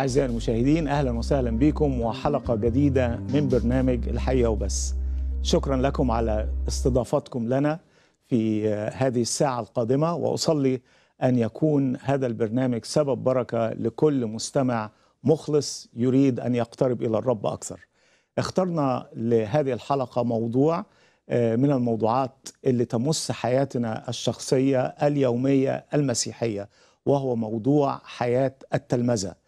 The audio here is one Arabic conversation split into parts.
أعزائي المشاهدين أهلا وسهلا بكم وحلقة جديدة من برنامج الحقيقة وبس شكرا لكم على استضافتكم لنا في هذه الساعة القادمة وأصلي أن يكون هذا البرنامج سبب بركة لكل مستمع مخلص يريد أن يقترب إلى الرب أكثر اخترنا لهذه الحلقة موضوع آه، من الموضوعات اللي تمس حياتنا الشخصية اليومية المسيحية وهو موضوع حياة التلمذة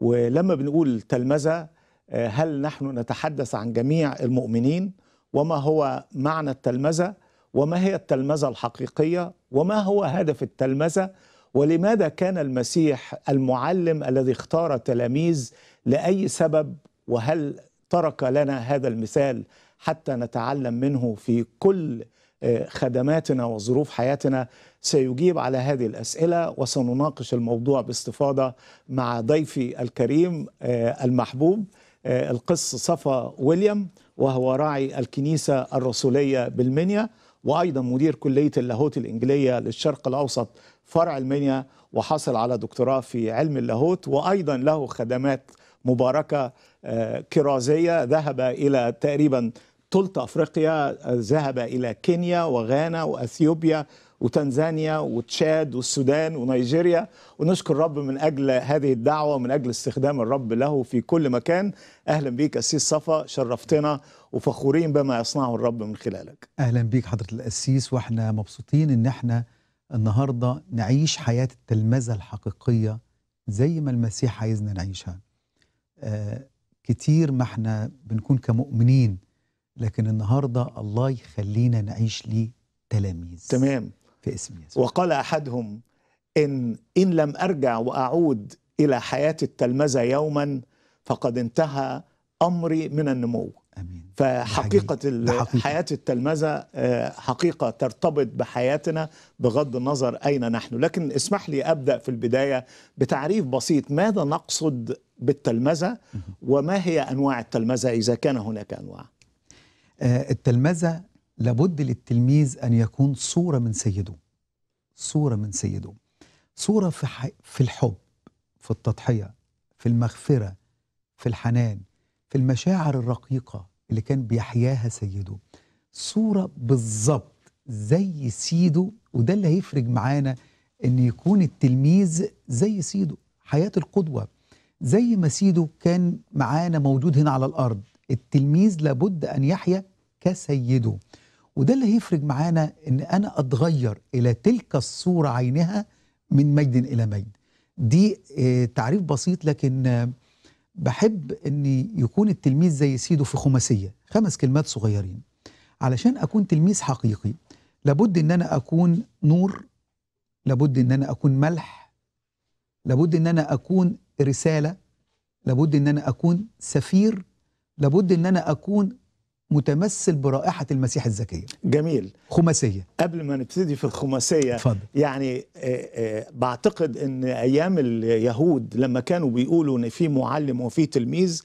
ولما بنقول تلمذة آه، هل نحن نتحدث عن جميع المؤمنين وما هو معنى التلمذة وما هي التلمذة الحقيقية وما هو هدف التلمذة ولماذا كان المسيح المعلم الذي اختار تلاميذ لأي سبب وهل ترك لنا هذا المثال حتى نتعلم منه في كل آه، خدماتنا وظروف حياتنا سيجيب على هذه الأسئلة وسنناقش الموضوع باستفاضة مع ضيفي الكريم آه، المحبوب آه، القس صفا ويليام وهو راعي الكنيسة الرسولية بالمنيا وأيضا مدير كلية اللاهوت الإنجلية للشرق الأوسط فرع المنيا وحصل على دكتوراه في علم اللاهوت وأيضا له خدمات مباركة كرازية ذهب إلى تقريبا تلت افريقيا ذهب الى كينيا وغانا واثيوبيا وتنزانيا وتشاد والسودان ونيجيريا ونشكر الرب من اجل هذه الدعوه ومن اجل استخدام الرب له في كل مكان اهلا بيك قسيس صفا شرفتنا وفخورين بما يصنعه الرب من خلالك اهلا بيك حضره القسيس واحنا مبسوطين ان احنا النهارده نعيش حياه التلمذه الحقيقيه زي ما المسيح عايزنا نعيشها آه كتير ما احنا بنكون كمؤمنين لكن النهارده الله يخلينا نعيش لي تلاميذ تمام في اسم يسوع وقال احدهم ان ان لم ارجع واعود الى حياه التلمذه يوما فقد انتهى امري من النمو امين فحقيقه حياه التلمذه آه، حقيقه ترتبط بحياتنا بغض النظر اين نحن لكن اسمح لي ابدا في البدايه بتعريف بسيط ماذا نقصد بالتلمذه وما هي انواع التلمذه اذا كان هناك انواع آه، التلمذة لابد للتلميذ أن يكون صورة من سيده صورة من سيده صورة في, ح... في الحب في التضحية في المغفرة في الحنان في المشاعر الرقيقة اللي كان بيحياها سيده صورة بالظبط زي سيده وده اللي هيفرق معانا ان يكون التلميذ زي سيده حياة القدوة زي ما سيده كان معانا موجود هنا على الأرض التلميذ لابد أن يحيا كسيده وده اللي هيفرق معانا ان انا اتغير الى تلك الصوره عينها من مجد الى مجد دي آه، تعريف بسيط لكن آه، بحب ان يكون التلميذ زي سيده في خماسيه خمس كلمات صغيرين علشان اكون تلميذ حقيقي لابد ان انا اكون نور لابد ان انا اكون ملح لابد ان انا اكون رساله لابد ان انا اكون سفير لابد ان انا اكون متمثل برائحه المسيح الزكيه جميل خماسيه قبل ما نبتدي في الخماسيه فضل. يعني آه، آه، بعتقد ان ايام اليهود لما كانوا بيقولوا ان في معلم وفي تلميذ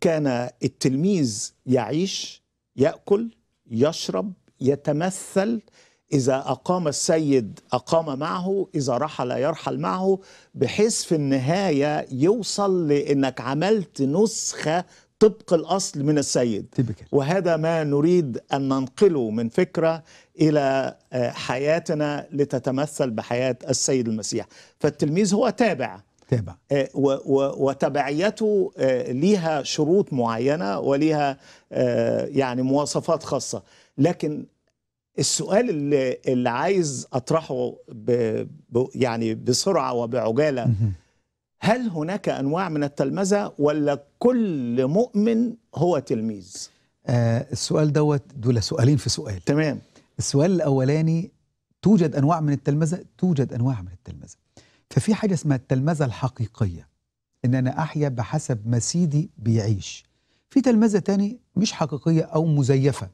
كان التلميذ يعيش ياكل يشرب يتمثل إذا أقام السيد أقام معه إذا رحل يرحل معه بحيث في النهاية يوصل لأنك عملت نسخة طبق الأصل من السيد تبكي. وهذا ما نريد أن ننقله من فكرة إلى آه، حياتنا لتتمثل بحياة السيد المسيح فالتلميذ هو تابع تابع آه، وتبعيته آه، ليها شروط معينة وليها يعني مواصفات خاصة لكن السؤال اللي, عايز أطرحه يعني بسرعة وبعجالة هل هناك أنواع من التلمذة ولا كل مؤمن هو تلميذ؟ آه السؤال دوت دول سؤالين في سؤال تمام السؤال الأولاني توجد أنواع من التلمذة؟ توجد أنواع من التلمذة ففي حاجة اسمها التلمذة الحقيقية إن أنا أحيا بحسب ما سيدي بيعيش في تلمذة تاني مش حقيقية أو مزيفة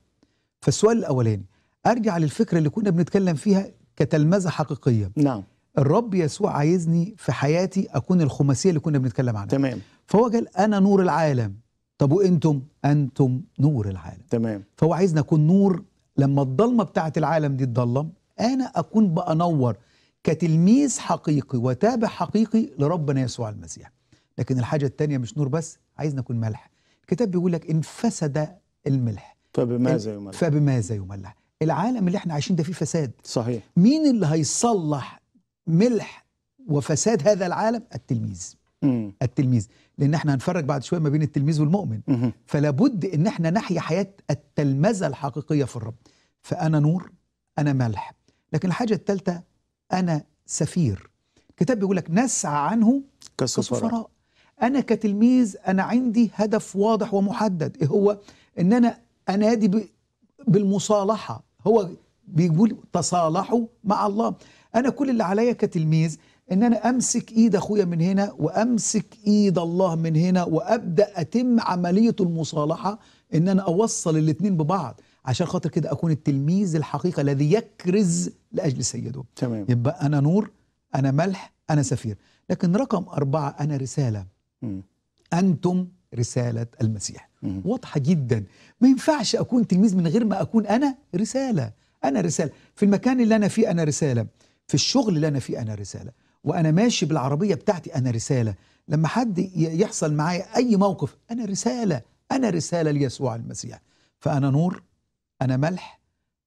فالسؤال الأولاني أرجع للفكرة اللي كنا بنتكلم فيها كتلمذة حقيقية نعم الرب يسوع عايزني في حياتي اكون الخماسيه اللي كنا بنتكلم عنها تمام فهو قال انا نور العالم طب وانتم انتم نور العالم تمام فهو عايزنا اكون نور لما الضلمه بتاعه العالم دي تضلم انا اكون بقى نور كتلميذ حقيقي وتابع حقيقي لربنا يسوع المسيح لكن الحاجه الثانيه مش نور بس عايزنا اكون ملح الكتاب بيقول لك ان فسد الملح فبماذا يملح فبماذا يملح العالم اللي احنا عايشين ده فيه فساد صحيح مين اللي هيصلح ملح وفساد هذا العالم التلميذ مم. التلميذ لان احنا هنفرق بعد شويه ما بين التلميذ والمؤمن مم. فلا بد ان احنا نحيا حياه التلمذه الحقيقيه في الرب فانا نور انا ملح لكن الحاجه الثالثه انا سفير الكتاب بيقول لك نسعى عنه كسفراء, كسفراء. انا كتلميذ انا عندي هدف واضح ومحدد ايه هو ان انا انادي بالمصالحه هو بيقول تصالحوا مع الله انا كل اللي عليا كتلميذ ان انا امسك ايد اخويا من هنا وامسك ايد الله من هنا وابدا اتم عمليه المصالحه ان انا اوصل الاثنين ببعض عشان خاطر كده اكون التلميذ الحقيقي الذي يكرز لاجل سيده تمام يبقى انا نور انا ملح انا سفير لكن رقم أربعة أنا رسالة م. أنتم رسالة المسيح م. واضحة جدا ما ينفعش أكون تلميذ من غير ما أكون أنا رسالة أنا رسالة في المكان اللي أنا فيه أنا رسالة في الشغل اللي انا فيه انا رساله وانا ماشي بالعربيه بتاعتي انا رساله لما حد يحصل معايا اي موقف انا رساله انا رساله ليسوع المسيح فانا نور انا ملح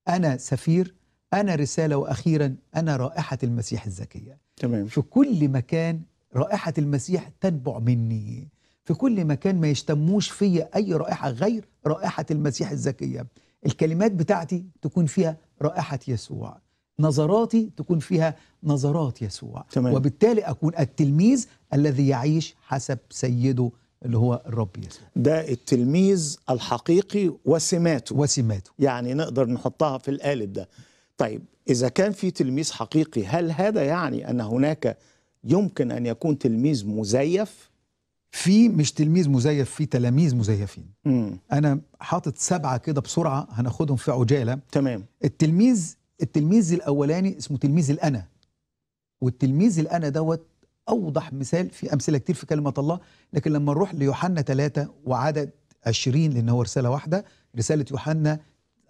انا سفير انا رساله واخيرا انا رائحه المسيح الزكيه تمام في كل مكان رائحه المسيح تنبع مني في كل مكان ما يشتموش فيا اي رائحه غير رائحه المسيح الزكيه الكلمات بتاعتي تكون فيها رائحه يسوع نظراتي تكون فيها نظرات يسوع تمام. وبالتالي أكون التلميذ الذي يعيش حسب سيده اللي هو الرب يسوع ده التلميذ الحقيقي وسماته وسماته يعني نقدر نحطها في القالب ده طيب إذا كان في تلميذ حقيقي هل هذا يعني أن هناك يمكن أن يكون تلميذ مزيف؟ في مش تلميذ مزيف في تلاميذ مزيفين مم. أنا حاطط سبعة كده بسرعة هناخدهم في عجالة تمام التلميذ التلميذ الاولاني اسمه تلميذ الانا والتلميذ الانا دوت اوضح مثال في امثله كتير في كلمه الله لكن لما نروح ليوحنا ثلاثه وعدد 20 لان هو رساله واحده رساله يوحنا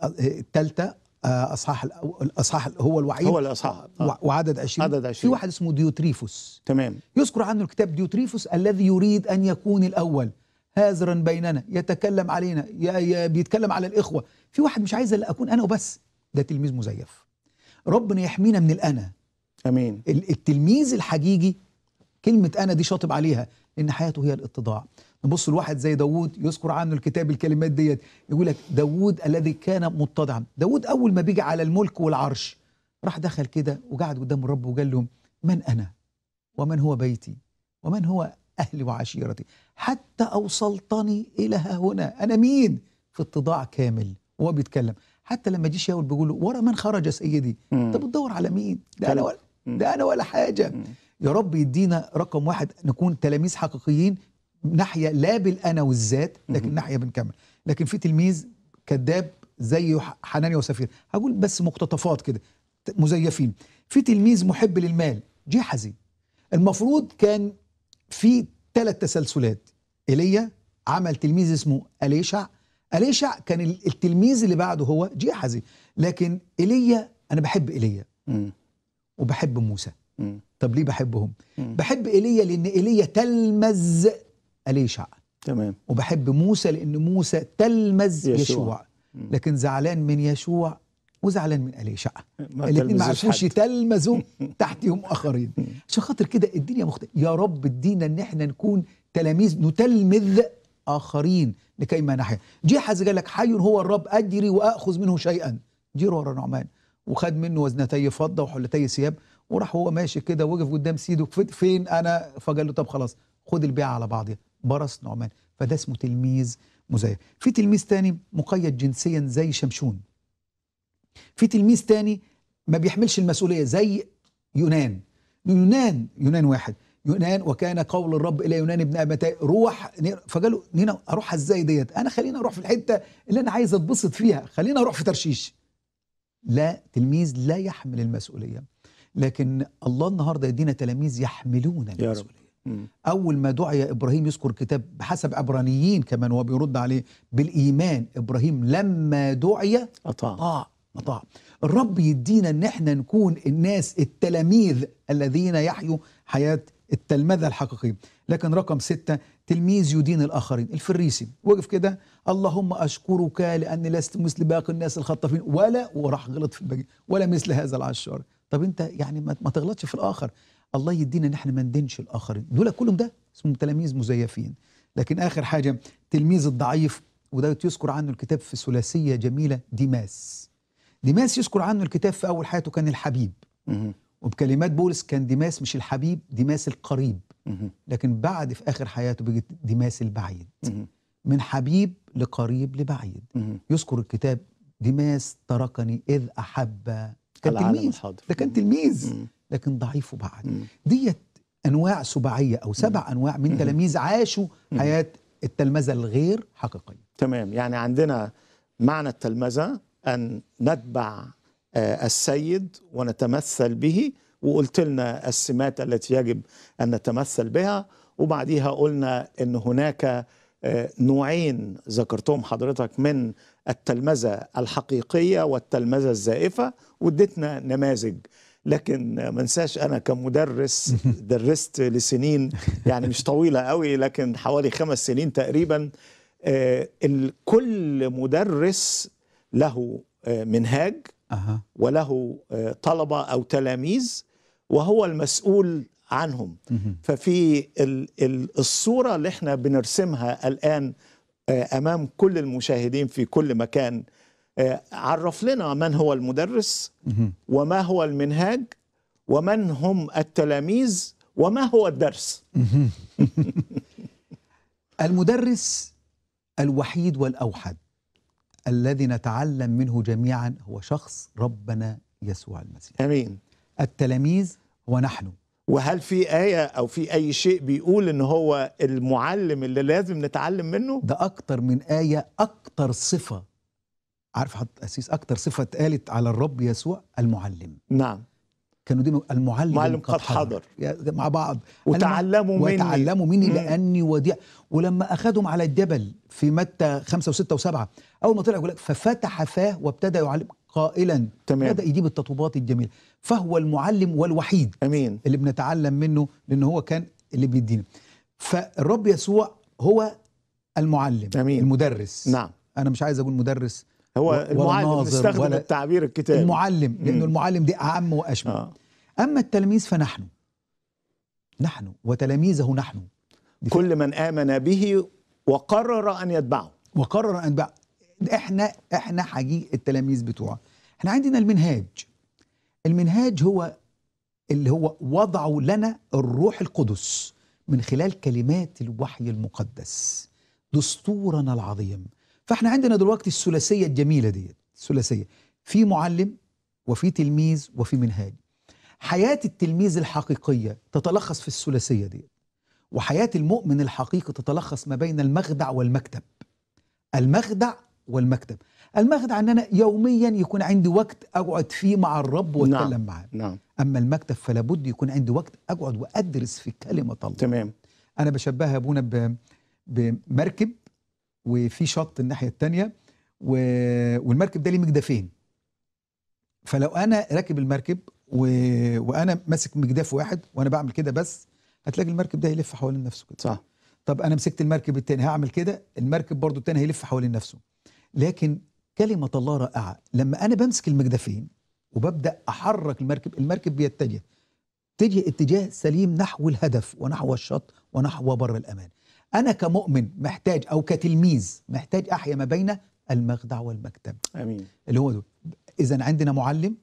آه، الثالثه آه، اصحاح الاصحاح هو الوعيد هو الاصحاح آه. وعدد 20 عدد 20 في واحد اسمه ديوتريفوس تمام يذكر عنه الكتاب ديوتريفوس الذي يريد ان يكون الاول هازرا بيننا يتكلم علينا بيتكلم على الاخوه في واحد مش عايز الا اكون انا وبس ده تلميذ مزيف ربنا يحمينا من الأنا أمين التلميذ الحقيقي كلمة أنا دي شاطب عليها ان حياته هي الاتضاع نبص لواحد زي داوود يذكر عنه الكتاب الكلمات ديت يقول لك داوود الذي كان متضعا داوود أول ما بيجي على الملك والعرش راح دخل كده وقعد قدام الرب وقال لهم من أنا ومن هو بيتي ومن هو أهلي وعشيرتي حتى أوصلتني إلى هنا أنا مين في اتضاع كامل وهو بيتكلم حتى لما جيش ياول بيقول له ورا من خرج سيدي انت بتدور على مين ده انا ولا ده انا ولا حاجه يا رب يدينا رقم واحد نكون تلاميذ حقيقيين ناحيه لا بالانا والذات لكن ناحيه بنكمل لكن في تلميذ كذاب زي حنانيا وسفير هقول بس مقتطفات كده مزيفين في تلميذ محب للمال جحزي المفروض كان في ثلاث تسلسلات ايليا عمل تلميذ اسمه اليشع أليشع كان التلميذ اللي بعده هو جيحزي لكن ايليا أنا بحب ايليا وبحب موسى مم. طب ليه بحبهم؟ مم. بحب ايليا لأن ايليا تلمذ أليشع تمام وبحب موسى لأن موسى تلمذ يشوع. يشوع لكن زعلان من يشوع وزعلان من أليشع الاثنين ما عرفوش يتلمذوا تحتهم آخرين عشان خاطر كده الدنيا مختلفة يا رب ادينا إن احنا نكون تلاميذ نتلمذ آخرين لكي ما نحيا جي حز قال لك حي هو الرب أجري وأخذ منه شيئا جير ورا نعمان وخد منه وزنتي فضة وحلتي ثياب وراح هو ماشي كده وقف قدام سيده فين أنا فقال له طب خلاص خد البيعة على بعضها برس نعمان فده اسمه تلميذ مزيف في تلميذ تاني مقيد جنسيا زي شمشون في تلميذ تاني ما بيحملش المسؤولية زي يونان يونان يونان واحد يونان وكان قول الرب الى يونان ابن امتاء روح فقالوا نينا اروح ازاي ديت انا خليني اروح في الحته اللي انا عايز اتبسط فيها خليني اروح في ترشيش لا تلميذ لا يحمل المسؤوليه لكن الله النهارده يدينا تلاميذ يحملون المسؤوليه اول ما دعي ابراهيم يذكر كتاب بحسب عبرانيين كمان وهو بيرد عليه بالايمان ابراهيم لما دعي اطاع اطاع اطاع الرب يدينا ان احنا نكون الناس التلاميذ الذين يحيوا حياه التلمذة الحقيقية لكن رقم ستة تلميذ يدين الآخرين الفريسي وقف كده اللهم أشكرك لأني لست مثل باقي الناس الخطافين ولا وراح غلط في البقية ولا مثل هذا العشار طب أنت يعني ما تغلطش في الآخر الله يدينا ان احنا ما ندينش الآخرين دول كلهم ده اسمهم تلاميذ مزيفين لكن آخر حاجة تلميذ الضعيف وده يذكر عنه الكتاب في ثلاثية جميلة ديماس ديماس يذكر عنه الكتاب في أول حياته كان الحبيب وبكلمات بولس كان ديماس مش الحبيب ديماس القريب لكن بعد في آخر حياته بيجي ديماس البعيد من حبيب لقريب لبعيد يذكر الكتاب ديماس تركني إذ أحب كان تلميذ ده كان تلميذ لكن ضعيف وبعد ديت أنواع سباعية أو سبع أنواع من تلاميذ عاشوا حياة التلمذة الغير حقيقية تمام يعني عندنا معنى التلمذة أن نتبع آه، السيد ونتمثل به وقلت لنا السمات التي يجب أن نتمثل بها وبعديها قلنا أن هناك آه، نوعين ذكرتهم حضرتك من التلمذة الحقيقية والتلمذة الزائفة واديتنا نماذج لكن ما انساش انا كمدرس درست لسنين يعني مش طويله قوي لكن حوالي خمس سنين تقريبا آه، كل مدرس له منهاج وله آه، طلبة أو تلاميذ وهو المسؤول عنهم ففي الصورة اللي احنا بنرسمها الآن آه، أمام كل المشاهدين في كل مكان آه، عرف لنا من هو المدرس وما هو المنهاج ومن هم التلاميذ وما هو الدرس المدرس الوحيد والأوحد الذي نتعلم منه جميعا هو شخص ربنا يسوع المسيح امين التلاميذ ونحن وهل في آية أو في أي شيء بيقول إن هو المعلم اللي لازم نتعلم منه؟ ده أكتر من آية أكتر صفة عارف حضرتك أسيس أكتر صفة اتقالت على الرب يسوع المعلم نعم كانوا دايما المعلم, المعلم قد حضر, حضر. مع بعض وتعلموا مني وتعلموا مني لاني وديع ولما اخذهم على الجبل في متى خمسة وستة وسبعة اول ما طلع يقول لك ففتح فاه وابتدى يعلم قائلا تمام. بدا يجيب التطوبات الجميله فهو المعلم والوحيد امين اللي بنتعلم منه لان هو كان اللي بيدينا فالرب يسوع هو المعلم أمين. المدرس نعم انا مش عايز اقول مدرس هو المعلم استخدم التعبير الكتابي المعلم لانه المعلم دي اعم واشمل آه. اما التلميذ فنحن نحن وتلاميذه نحن كل من امن به وقرر ان يتبعه وقرر ان يتبعه احنا احنا حجي التلاميذ بتوعه احنا عندنا المنهاج المنهاج هو اللي هو وضعوا لنا الروح القدس من خلال كلمات الوحي المقدس دستورنا العظيم فاحنا عندنا دلوقتي الثلاثيه الجميله دي الثلاثيه في معلم وفي تلميذ وفي منهاج حياه التلميذ الحقيقيه تتلخص في الثلاثيه دي وحياه المؤمن الحقيقي تتلخص ما بين المخدع والمكتب المخدع والمكتب المخدع ان انا يوميا يكون عندي وقت اقعد فيه مع الرب نعم، واتكلم نعم. معاه نعم. اما المكتب فلا بد يكون عندي وقت اقعد وادرس في كلمه الله تمام انا بشبهها ابونا بمركب وفي شط الناحيه الثانيه والمركب ده ليه مجدفين فلو انا راكب المركب و... وانا ماسك مجداف واحد وانا بعمل كده بس هتلاقي المركب ده هيلف حوالين نفسه كده صح طب انا مسكت المركب التاني هعمل كده المركب برضو التاني هيلف حوالين نفسه لكن كلمه الله رائعه لما انا بمسك المجدفين وببدا احرك المركب المركب بيتجه تجه اتجاه سليم نحو الهدف ونحو الشط ونحو بر الامان أنا كمؤمن محتاج أو كتلميذ محتاج أحيا ما بين المخدع والمكتب أمين اللي هو دول إذا عندنا معلم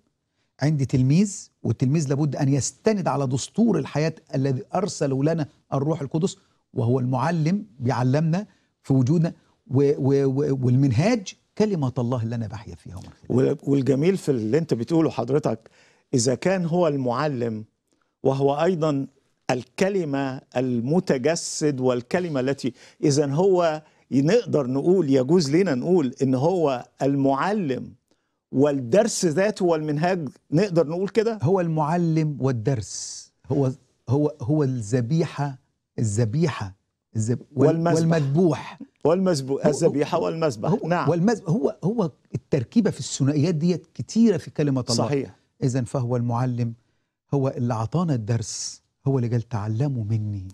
عندي تلميذ والتلميذ لابد أن يستند على دستور الحياة الذي أرسله لنا الروح القدس وهو المعلم بيعلمنا في وجودنا و و والمنهاج كلمة الله اللي أنا بحيا فيها والجميل في اللي أنت بتقوله حضرتك إذا كان هو المعلم وهو أيضا الكلمة المتجسد والكلمة التي إذا هو نقدر نقول يجوز لنا نقول إن هو المعلم والدرس ذاته والمنهاج نقدر نقول كده هو المعلم والدرس هو هو هو الذبيحة الذبيحة الزب... والمذبح والمذبوح والمذبوح الذبيحه والمذبح نعم والمذبح هو هو التركيبه في الثنائيات ديت كتيره في كلمه الله صحيح اذا فهو المعلم هو اللي اعطانا الدرس هو اللي قال تعلموا مني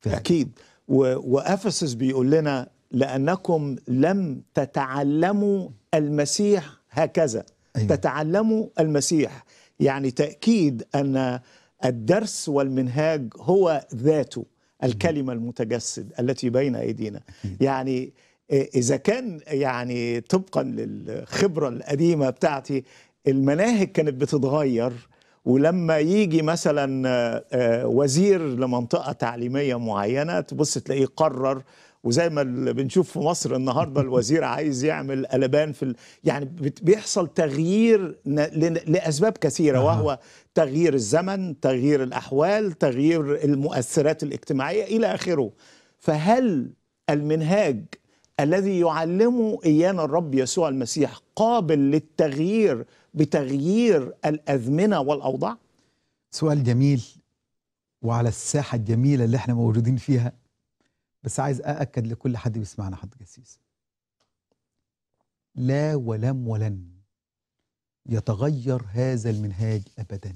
فعلا. أكيد وأفسس بيقول لنا لأنكم لم تتعلموا المسيح هكذا أيوة. تتعلموا المسيح يعني تأكيد أن الدرس والمنهاج هو ذاته الكلمة المتجسد التي بين أيدينا يعني إذا كان يعني طبقا للخبرة القديمة بتاعتي المناهج كانت بتتغير ولما يجي مثلا آه، آه، وزير لمنطقه تعليميه معينه تبص تلاقيه قرر وزي ما بنشوف في مصر النهارده الوزير عايز يعمل قلبان في ال... يعني بيحصل تغيير لاسباب كثيره وهو تغيير الزمن، تغيير الاحوال، تغيير المؤثرات الاجتماعيه الى اخره. فهل المنهاج الذي يعلمه ايانا الرب يسوع المسيح قابل للتغيير بتغيير الأزمنة والأوضاع؟ سؤال جميل وعلى الساحة الجميلة اللي احنا موجودين فيها بس عايز أأكد لكل حد بيسمعنا حضرتك يا سيسي لا ولم ولن يتغير هذا المنهاج أبدا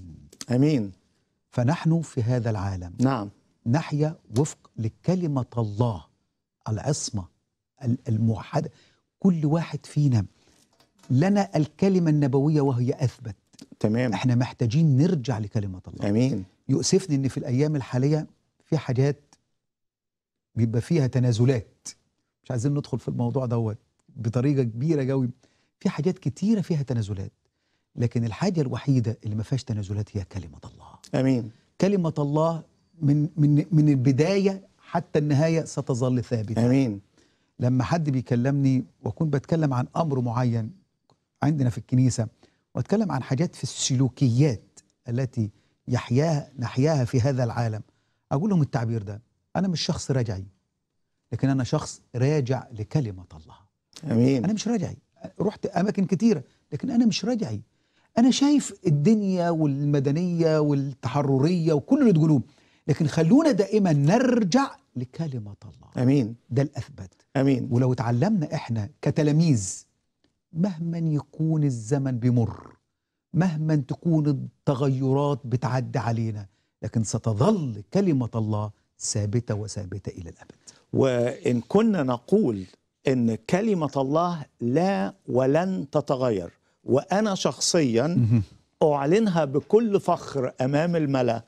أمين فنحن في هذا العالم نعم نحيا وفق لكلمة الله العصمة الموحدة كل واحد فينا لنا الكلمة النبوية وهي أثبت تمام احنا محتاجين نرجع لكلمة الله أمين يؤسفني أن في الأيام الحالية في حاجات بيبقى فيها تنازلات مش عايزين ندخل في الموضوع دوت بطريقة كبيرة قوي في حاجات كتيرة فيها تنازلات لكن الحاجة الوحيدة اللي ما فيهاش تنازلات هي كلمة الله أمين كلمة الله من من من البداية حتى النهاية ستظل ثابتة أمين لما حد بيكلمني واكون بتكلم عن امر معين عندنا في الكنيسة وأتكلم عن حاجات في السلوكيات التي يحياها نحياها في هذا العالم أقول لهم التعبير ده أنا مش شخص رجعي لكن أنا شخص راجع لكلمة الله أمين أنا مش رجعي رحت أماكن كتيرة لكن أنا مش رجعي أنا شايف الدنيا والمدنية والتحررية وكل اللي تقولوه لكن خلونا دائما نرجع لكلمة الله أمين ده الأثبت أمين ولو اتعلمنا إحنا كتلاميذ مهما يكون الزمن بيمر مهما تكون التغيرات بتعدي علينا لكن ستظل كلمة الله ثابتة وثابتة إلى الأبد وإن كنا نقول أن كلمة الله لا ولن تتغير وأنا شخصيا أعلنها بكل فخر أمام الملأ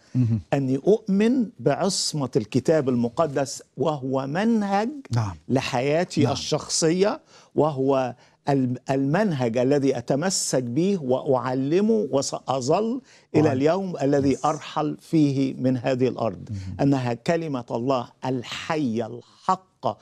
أني أؤمن بعصمة الكتاب المقدس وهو منهج نعم. لحياتي نعم. الشخصية وهو المنهج الذي أتمسك به وأعلمه وسأظل إلى اليوم الذي أرحل فيه من هذه الأرض أنها كلمة الله الحية الحقة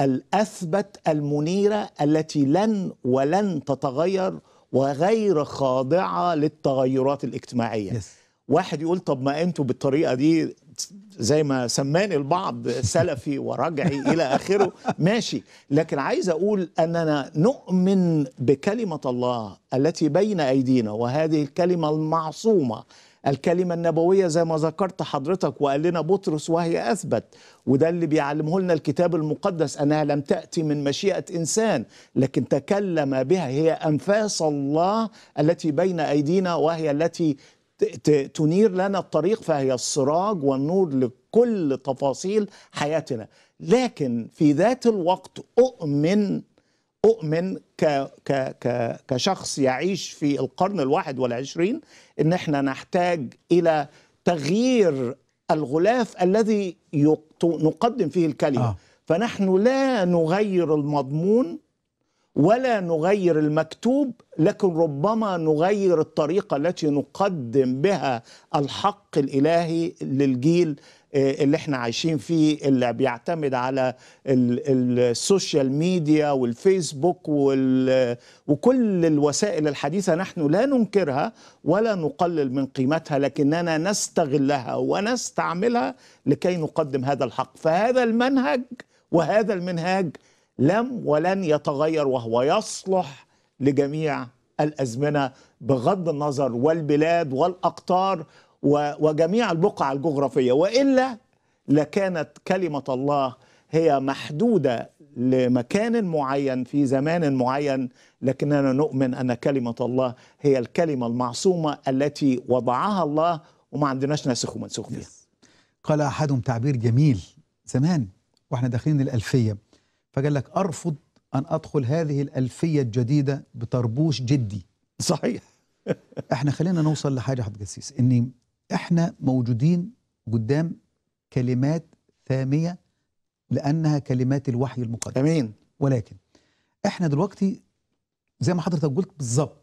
الأثبت المنيرة التي لن ولن تتغير وغير خاضعة للتغيرات الاجتماعية واحد يقول طب ما أنتوا بالطريقة دي زي ما سماني البعض سلفي ورجعي إلى آخره ماشي لكن عايز أقول أننا نؤمن بكلمة الله التي بين أيدينا وهذه الكلمة المعصومة الكلمة النبوية زي ما ذكرت حضرتك وقال لنا بطرس وهي أثبت وده اللي بيعلمه لنا الكتاب المقدس أنها لم تأتي من مشيئة إنسان لكن تكلم بها هي أنفاس الله التي بين أيدينا وهي التي تنير لنا الطريق فهي السراج والنور لكل تفاصيل حياتنا لكن في ذات الوقت أؤمن أؤمن ك ك ك كشخص يعيش في القرن الواحد والعشرين إن احنا نحتاج إلى تغيير الغلاف الذي نقدم فيه الكلمة آه. فنحن لا نغير المضمون ولا نغير المكتوب لكن ربما نغير الطريقه التي نقدم بها الحق الالهي للجيل آه، اللي احنا عايشين فيه اللي بيعتمد على السوشيال ميديا والفيسبوك وكل الوسائل الحديثه نحن لا ننكرها ولا نقلل من قيمتها لكننا نستغلها ونستعملها لكي نقدم هذا الحق فهذا المنهج وهذا المنهاج لم ولن يتغير وهو يصلح لجميع الازمنه بغض النظر والبلاد والاقطار وجميع البقع الجغرافيه والا لكانت كلمه الله هي محدوده لمكان معين في زمان معين لكننا نؤمن ان كلمه الله هي الكلمه المعصومه التي وضعها الله وما عندناش ناسخ ومنسوخ فيها. قال احدهم تعبير جميل زمان واحنا داخلين الالفيه فقال لك أرفض أن أدخل هذه الألفية الجديدة بطربوش جدي صحيح احنا خلينا نوصل لحاجة حضرتك قسيس إن احنا موجودين قدام كلمات ثامية لأنها كلمات الوحي المقدس أمين ولكن احنا دلوقتي زي ما حضرتك قلت بالظبط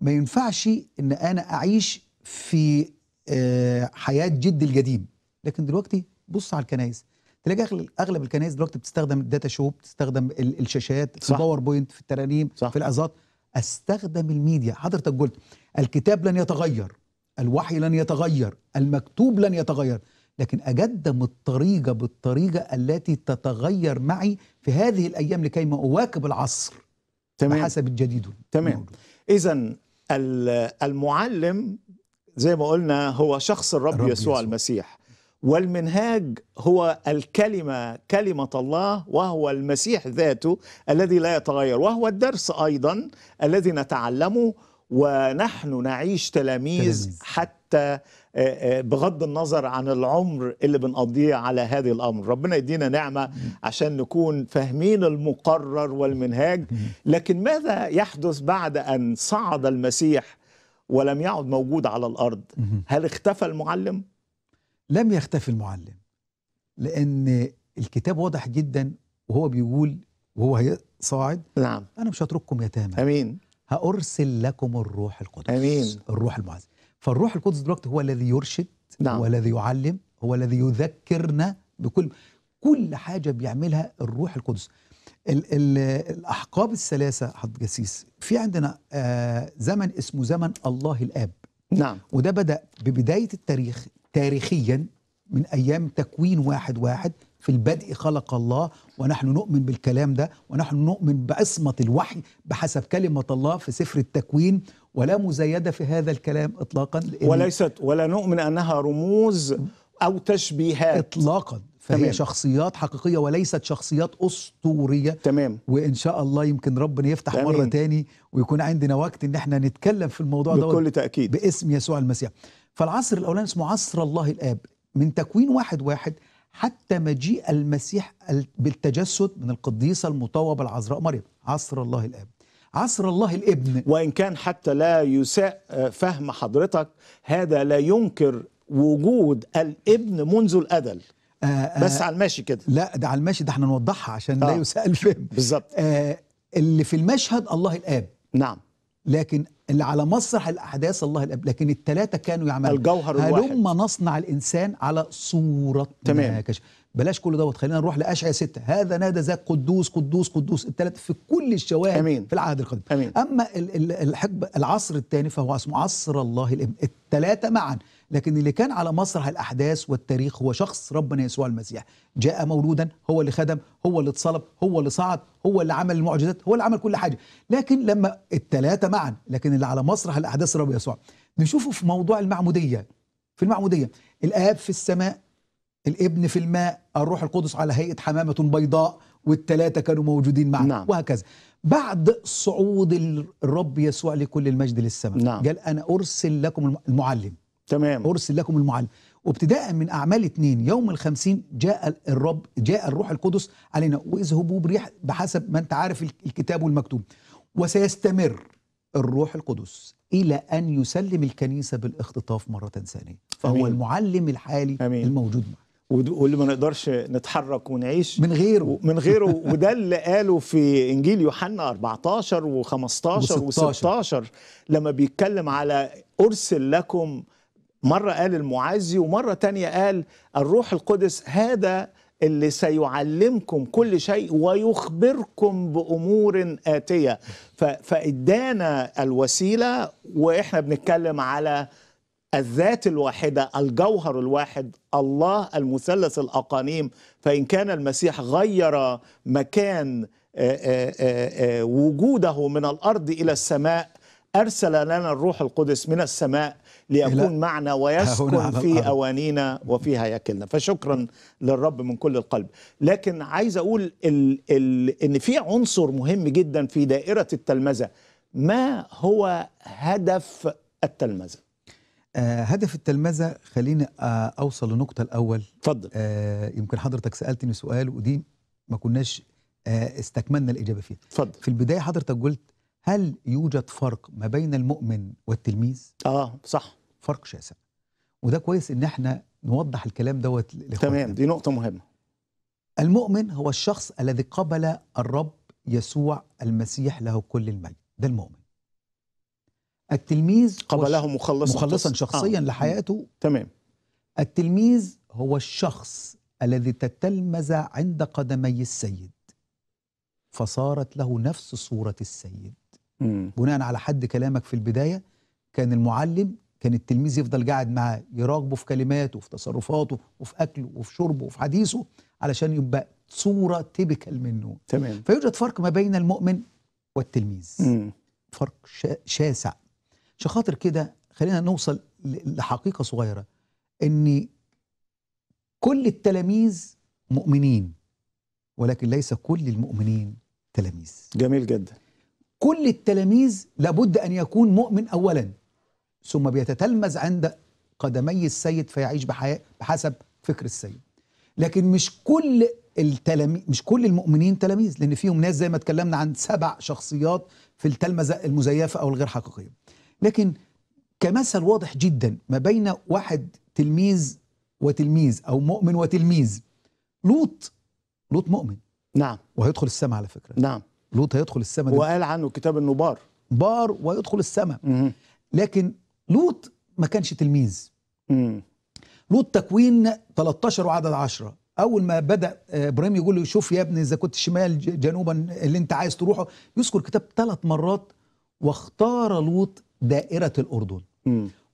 ما ينفعش ان انا اعيش في آه، حياه جدي القديم لكن دلوقتي بص على الكنايس تلاقي اغلب الكنائس دلوقتي بتستخدم الداتا شو بتستخدم الشاشات في الباوربوينت في الترانيم صح. في الاظات استخدم الميديا حضرتك قلت الكتاب لن يتغير الوحي لن يتغير المكتوب لن يتغير لكن أقدم الطريقة بالطريقة التي تتغير معي في هذه الأيام لكي ما أواكب العصر تمام حسب الجديد تمام إذا المعلم زي ما قلنا هو شخص الرب, الرب يسوع, يسوع المسيح والمنهاج هو الكلمة كلمة الله وهو المسيح ذاته الذي لا يتغير وهو الدرس أيضا الذي نتعلمه ونحن نعيش تلاميذ حتى آه، آه، بغض النظر عن العمر اللي بنقضيه على هذه الامر ربنا يدينا نعمه عشان نكون فاهمين المقرر والمنهاج لكن ماذا يحدث بعد ان صعد المسيح ولم يعد موجود على الارض هل اختفى المعلم لم يختفي المعلم لأن الكتاب واضح جدا وهو بيقول وهو صاعد نعم أنا مش هترككم يتامى أمين هأرسل لكم الروح القدس أمين الروح المعز فالروح القدس دلوقتي هو الذي يرشد نعم. هو الذي يعلم هو الذي يذكرنا بكل كل حاجة بيعملها الروح القدس ال ال الأحقاب الثلاثة حضرتك جسيس في عندنا آه زمن اسمه زمن الله الآب نعم وده بدأ ببداية التاريخ تاريخيا من أيام تكوين واحد واحد في البدء خلق الله ونحن نؤمن بالكلام ده ونحن نؤمن بعصمة الوحي بحسب كلمة الله في سفر التكوين ولا مزايدة في هذا الكلام إطلاقا وليست ولا نؤمن أنها رموز أو تشبيهات إطلاقا فهي تمام. شخصيات حقيقية وليست شخصيات أسطورية تمام وإن شاء الله يمكن ربنا يفتح تمام. مرة تاني ويكون عندنا وقت إن احنا نتكلم في الموضوع ده بكل تأكيد باسم يسوع المسيح فالعصر الاولاني اسمه عصر الله الاب من تكوين واحد واحد حتى مجيء المسيح بالتجسد من القديسه المطوبه العذراء مريم عصر الله الاب عصر الله الابن وان كان حتى لا يساء آه، فهم حضرتك هذا لا ينكر وجود الابن منذ الازل آه, آه، بس آه على الماشي كده لا ده على الماشي ده احنا نوضحها عشان آه لا يساء الفهم بالظبط آه اللي في المشهد الله الاب نعم لكن اللي على مسرح الاحداث الله الاب لكن الثلاثه كانوا يعملوا الجوهر الواحد هلم نصنع الانسان على صوره تمام كش. بلاش كل دوت خلينا نروح لاشعيا ستة هذا نادى ذاك قدوس قدوس قدوس الثلاثه في كل الشواهد أمين. في العهد القديم أمين. اما الحقبه العصر الثاني فهو اسمه عصر الله الاب الثلاثه معا لكن اللي كان على مسرح الأحداث والتاريخ هو شخص ربنا يسوع المسيح جاء مولودا هو اللي خدم هو اللي اتصلب هو اللي صعد هو اللي عمل المعجزات هو اللي عمل كل حاجة لكن لما الثلاثة معا لكن اللي على مسرح الأحداث الرب يسوع نشوفه في موضوع المعمودية في المعمودية الآب في السماء الابن في الماء الروح القدس على هيئة حمامة بيضاء والثلاثة كانوا موجودين معا نعم. وهكذا بعد صعود الرب يسوع لكل المجد للسماء نعم. قال أنا أرسل لكم المعلم تمام أرسل لكم المعلم وابتداء من أعمال اتنين يوم الخمسين جاء الرب جاء الروح القدس علينا واذهبوا بريح بحسب ما أنت عارف الكتاب والمكتوب وسيستمر الروح القدس إلى أن يسلم الكنيسة بالاختطاف مرة ثانية فهو أمين. المعلم الحالي أمين. الموجود معنا واللي ما نقدرش نتحرك ونعيش من غيره من غيره وده اللي قاله في انجيل يوحنا 14 و15 و16 لما بيتكلم على ارسل لكم مرة قال المعزي ومرة تانية قال الروح القدس هذا اللي سيعلمكم كل شيء ويخبركم بأمور آتية فإدانا الوسيلة وإحنا بنتكلم على الذات الواحدة الجوهر الواحد الله المثلث الأقانيم فإن كان المسيح غير مكان آه، آه، آه، وجوده من الأرض إلى السماء أرسل لنا الروح القدس من السماء ليكون معنا ويسكن في أوانينا وفي هياكلنا فشكرا للرب من كل القلب لكن عايز أقول الـ الـ إن في عنصر مهم جدا في دائرة التلمذة ما هو هدف التلمذة؟ آه هدف التلمذة خليني آه أوصل لنقطة الأول اتفضل آه يمكن حضرتك سألتني سؤال ودي ما كناش آه، استكملنا الإجابة فيها اتفضل في البداية حضرتك قلت هل يوجد فرق ما بين المؤمن والتلميذ؟ اه صح فرق شاسع وده كويس ان احنا نوضح الكلام دوت تمام دي نقطة مهمة المؤمن هو الشخص الذي قبل الرب يسوع المسيح له كل المجد ده المؤمن التلميذ قبله مخلصا مخلصا شخصيا آه. لحياته تمام التلميذ هو الشخص الذي تتلمذ عند قدمي السيد فصارت له نفس صورة السيد بناء على حد كلامك في البدايه كان المعلم كان التلميذ يفضل قاعد معاه يراقبه في كلماته وفي تصرفاته وفي اكله وفي شربه وفي حديثه علشان يبقى صوره تيبيكال منه تمام فيوجد فرق ما بين المؤمن والتلميذ مم. فرق شاسع عشان خاطر كده خلينا نوصل لحقيقه صغيره ان كل التلاميذ مؤمنين ولكن ليس كل المؤمنين تلاميذ جميل جدا كل التلاميذ لابد أن يكون مؤمن أولا ثم بيتتلمذ عند قدمي السيد فيعيش بحياة بحسب فكر السيد لكن مش كل التلاميذ مش كل المؤمنين تلاميذ لأن فيهم ناس زي ما اتكلمنا عن سبع شخصيات في التلمذة المزيفة أو الغير حقيقية لكن كمثل واضح جدا ما بين واحد تلميذ وتلميذ أو مؤمن وتلميذ لوط لوط مؤمن نعم وهيدخل السماء على فكرة نعم لوط هيدخل السماء وقال عنه الكتاب انه بار بار ويدخل السماء لكن لوط ما كانش تلميذ لوط تكوين 13 وعدد 10 اول ما بدا آه، ابراهيم يقول له شوف يا ابني اذا كنت شمال جنوبا اللي انت عايز تروحه يذكر كتاب ثلاث مرات واختار لوط دائره الاردن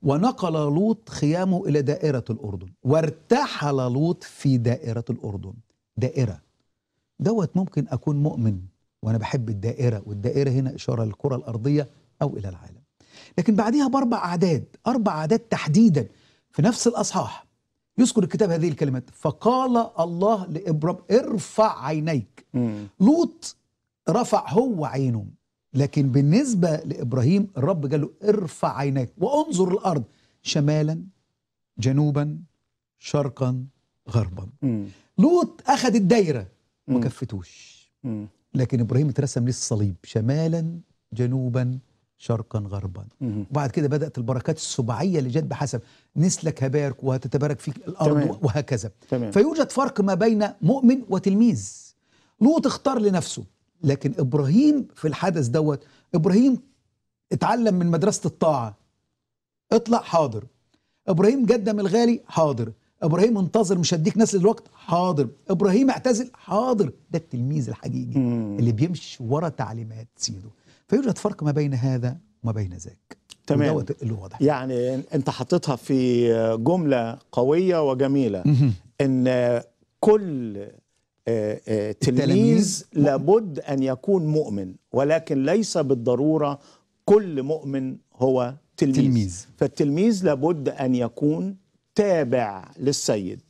ونقل لوط خيامه الى دائره الاردن وارتحل لوط في دائره الاردن دائره دوت ممكن اكون مؤمن وأنا بحب الدائرة والدائرة هنا إشارة للكرة الأرضية أو إلى العالم لكن بعديها بأربع أعداد أربع أعداد تحديدا في نفس الأصحاح يذكر الكتاب هذه الكلمات فقال الله لإبرام ارفع عينيك لوط رفع هو عينه لكن بالنسبة لإبراهيم الرب قال له ارفع عينيك وانظر الأرض شمالا جنوبا شرقا غربا مم. لوط أخذ الدايرة ما كفتوش لكن إبراهيم اترسم ليه الصليب شمالا جنوبا شرقا غربا وبعد كده بدأت البركات السبعية اللي جت بحسب نسلك هبارك وهتتبارك فيك الأرض تمام. وهكذا تمام. فيوجد فرق ما بين مؤمن وتلميذ لوط اختار لنفسه لكن إبراهيم في الحدث دوت إبراهيم اتعلم من مدرسة الطاعة اطلع حاضر إبراهيم قدم الغالي حاضر ابراهيم انتظر مش هديك ناس للوقت حاضر ابراهيم اعتزل حاضر ده التلميذ الحقيقي اللي بيمشي ورا تعليمات سيده فيوجد فرق ما بين هذا وما بين ذاك تمام اللي واضح يعني انت حطيتها في جمله قويه وجميله ان كل آه، آه، تلميذ لابد ان يكون مؤمن ولكن ليس بالضروره كل مؤمن هو تلميذ, تلميذ. فالتلميذ لابد ان يكون تابع للسيد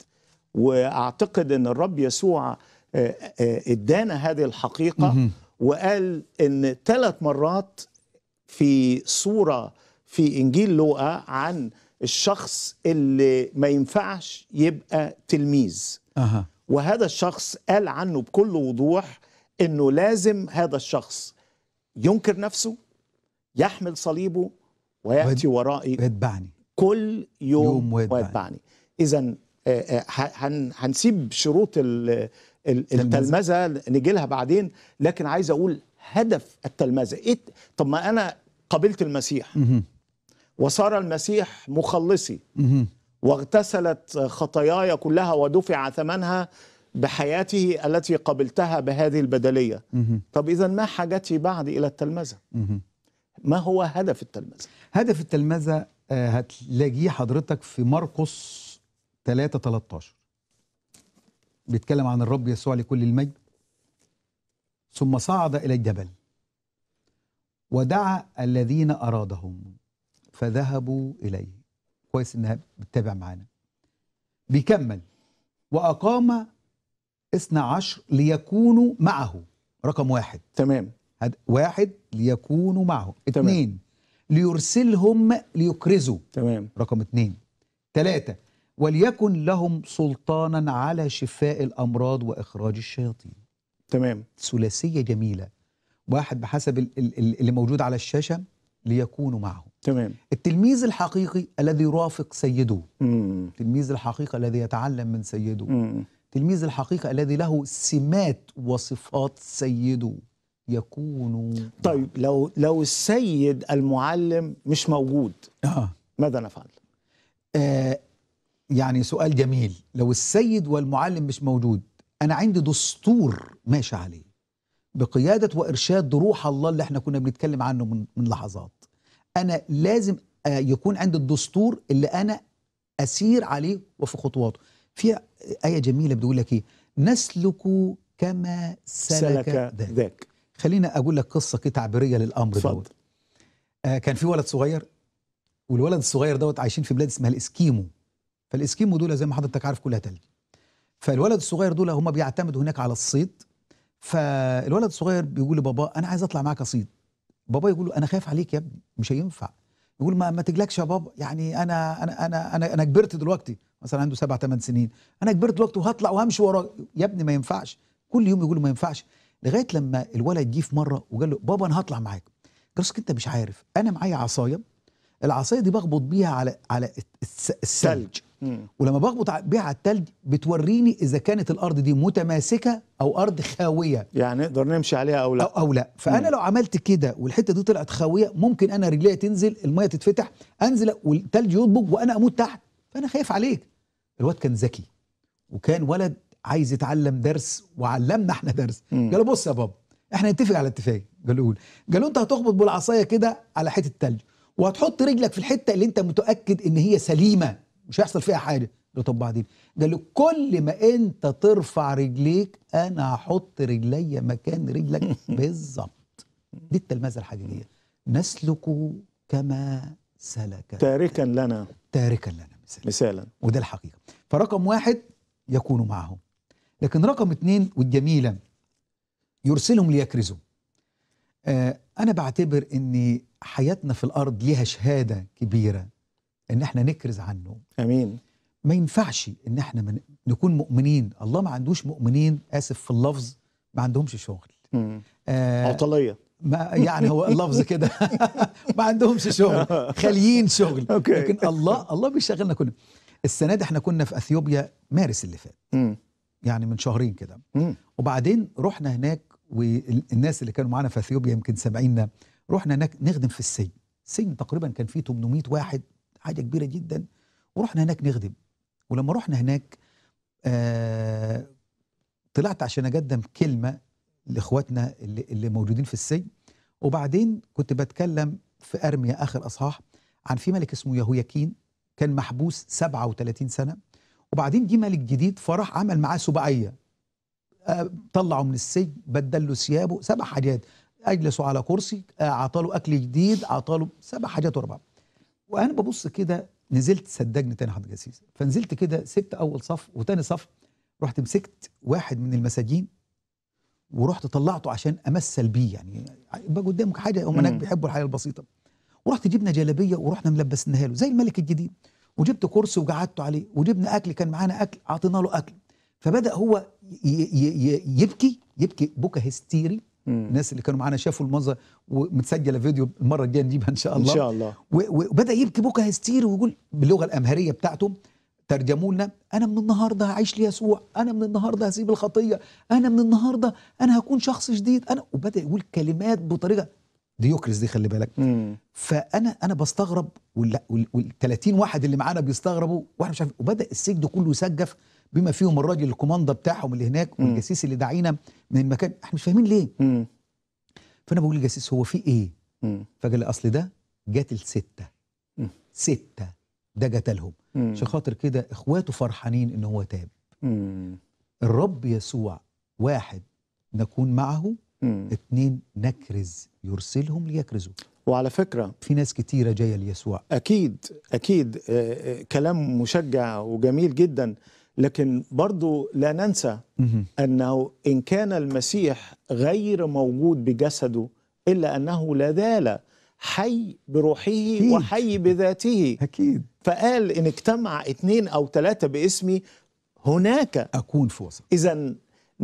واعتقد ان الرب يسوع آه، آه، ادانا هذه الحقيقه وقال ان ثلاث مرات في صوره في انجيل لوقا عن الشخص اللي ما ينفعش يبقى تلميذ أه. وهذا الشخص قال عنه بكل وضوح انه لازم هذا الشخص ينكر نفسه يحمل صليبه وياتي ورائي ويتبعني كل يوم, يوم ويتبعني اذا آه، آه، هنسيب شروط التلمذه نجي لها بعدين لكن عايز اقول هدف التلمذه ايه طب ما انا قبلت المسيح وصار المسيح مخلصي واغتسلت خطاياي كلها ودفع ثمنها بحياته التي قبلتها بهذه البدليه طب اذا ما حاجتي بعد الى التلمذه ما هو هدف التلمذه هدف التلمذه آه، هتلاقيه حضرتك في مرقس 3 13 بيتكلم عن الرب يسوع لكل المجد ثم صعد إلى الجبل ودعا الذين أرادهم فذهبوا إليه كويس إنها بتتابع معانا بيكمل وأقام اثنا عشر ليكونوا معه رقم واحد تمام واحد ليكونوا معه اثنين ليرسلهم ليكرزوا تمام رقم اثنين ثلاثة وليكن لهم سلطانا على شفاء الأمراض وإخراج الشياطين تمام ثلاثية جميلة واحد بحسب اللي موجود على الشاشة ليكونوا معه تمام التلميذ الحقيقي الذي يرافق سيده مم. التلميذ الحقيقي الذي يتعلم من سيده مم. التلميذ الحقيقي الذي له سمات وصفات سيده يكونوا طيب لو لو السيد المعلم مش موجود آه. ماذا نفعل؟ آه يعني سؤال جميل لو السيد والمعلم مش موجود أنا عندي دستور ماشي عليه بقيادة وإرشاد روح الله اللي احنا كنا بنتكلم عنه من, من لحظات أنا لازم آه، يكون عندي الدستور اللي أنا أسير عليه وفي خطواته في آية جميلة بتقول لك إيه نسلك كما سلك, سلك ذاك خلينا اقول لك قصه كده تعبيريه للامر دوت آه كان في ولد صغير والولد الصغير دوت عايشين في بلاد اسمها الاسكيمو فالاسكيمو دول زي ما حضرتك عارف كلها تلج فالولد الصغير دول هم بيعتمدوا هناك على الصيد فالولد الصغير بيقول لبابا انا عايز اطلع معاك اصيد بابا يقول له انا خايف عليك يا ابني مش هينفع يقول ما, ما تجلكش يا بابا يعني انا انا انا انا, أنا كبرت دلوقتي مثلا عنده سبع ثمان سنين انا كبرت دلوقتي وهطلع وهمشي وراك يا ابني ما ينفعش كل يوم يقول ما ينفعش لغايه لما الولد جه في مره وقال له بابا انا هطلع معاك قال انت مش عارف انا معايا عصايه العصايه دي بخبط بيها على على الثلج ولما بخبط بيها على الثلج بتوريني اذا كانت الارض دي متماسكه او ارض خاويه يعني نقدر نمشي عليها او لا او, أو لا فانا مم. لو عملت كده والحته دي طلعت خاويه ممكن انا رجليا تنزل الميه تتفتح انزل والثلج يطبق وانا اموت تحت فانا خايف عليك الواد كان ذكي وكان ولد عايز يتعلم درس وعلمنا احنا درس قال له بص يا بابا احنا نتفق على اتفاق قال له قول قال له انت هتخبط بالعصايه كده على حته التلج وهتحط رجلك في الحته اللي انت متاكد ان هي سليمه مش هيحصل فيها حاجه قال له طب بعدين قال له كل ما انت ترفع رجليك انا هحط رجلي مكان رجلك بالظبط دي التلمذه الحقيقيه نسلك كما سلك تاركا لنا تاركا لنا مثالا, مثالا. وده الحقيقه فرقم واحد يكون معهم لكن رقم اتنين والجميلة يرسلهم ليكرزوا آه، أنا بعتبر أن حياتنا في الأرض ليها شهادة كبيرة أن احنا نكرز عنه أمين ما ينفعش أن احنا من نكون مؤمنين الله ما عندوش مؤمنين آسف في اللفظ ما عندهمش شغل آه عطلية ما يعني هو اللفظ كده ما عندهمش شغل خاليين شغل لكن الله الله بيشغلنا كلنا السنه دي احنا كنا في اثيوبيا مارس اللي فات يعني من شهرين كده وبعدين رحنا هناك والناس اللي كانوا معانا في اثيوبيا يمكن سامعيننا رحنا هناك نخدم في السجن السجن تقريبا كان فيه 800 واحد حاجه كبيره جدا ورحنا هناك نخدم ولما رحنا هناك آه طلعت عشان اقدم كلمه لاخواتنا اللي, اللي موجودين في السجن وبعدين كنت بتكلم في ارميا اخر اصحاح عن في ملك اسمه يهوياكين كان محبوس 37 سنه وبعدين جه ملك جديد فرح عمل معاه سباعيه آه، طلعه من السجن بدل له ثيابه سبع حاجات اجلسه على كرسي آه، اعطاله اكل جديد اعطاله سبع حاجات ورا وانا ببص كده نزلت سدجني تاني حضرتك جسيس فنزلت كده سبت اول صف وتاني صف رحت مسكت واحد من المساجين ورحت طلعته عشان امثل بيه يعني يبقى قدامك حاجه هم هناك بيحبوا الحاجه البسيطه ورحت جبنا جلابيه ورحنا ملبسناها له زي الملك الجديد وجبت كرسي وقعدته عليه وجبنا اكل كان معانا اكل اعطينا له اكل فبدا هو يبكي يبكي بكى هستيري الناس اللي كانوا معانا شافوا المنظر ومتسجله فيديو المره الجايه نجيبها ان شاء الله ان شاء الله وبدا يبكي بكى هستيري ويقول باللغه الامهريه بتاعته ترجموا لنا انا من النهارده هعيش ليسوع انا من النهارده هسيب الخطيه انا من النهارده انا هكون شخص جديد انا وبدا يقول كلمات بطريقه ديوكريس دي خلي بالك مم. فانا انا بستغرب وال 30 واحد اللي معانا بيستغربوا واحنا مش عارفين وبدا السجن كله يسجف بما فيهم الراجل الكوماندا بتاعهم اللي هناك والجاسيس اللي دعينا من المكان احنا مش فاهمين ليه مم. فانا بقول للجاسيس هو في ايه فقال لي اصل ده قتل سته مم. سته ده قتلهم عشان خاطر كده اخواته فرحانين ان هو تاب الرب يسوع واحد نكون معه اثنين نكرز يرسلهم ليكرزوا وعلى فكرة في ناس كتيرة جاية ليسوع أكيد أكيد آه، آه، كلام مشجع وجميل جدا لكن برضو لا ننسى أنه إن كان المسيح غير موجود بجسده إلا أنه لا زال حي بروحه أكيد. وحي بذاته أكيد فقال إن اجتمع اثنين أو ثلاثة باسمي هناك أكون في وسط إذا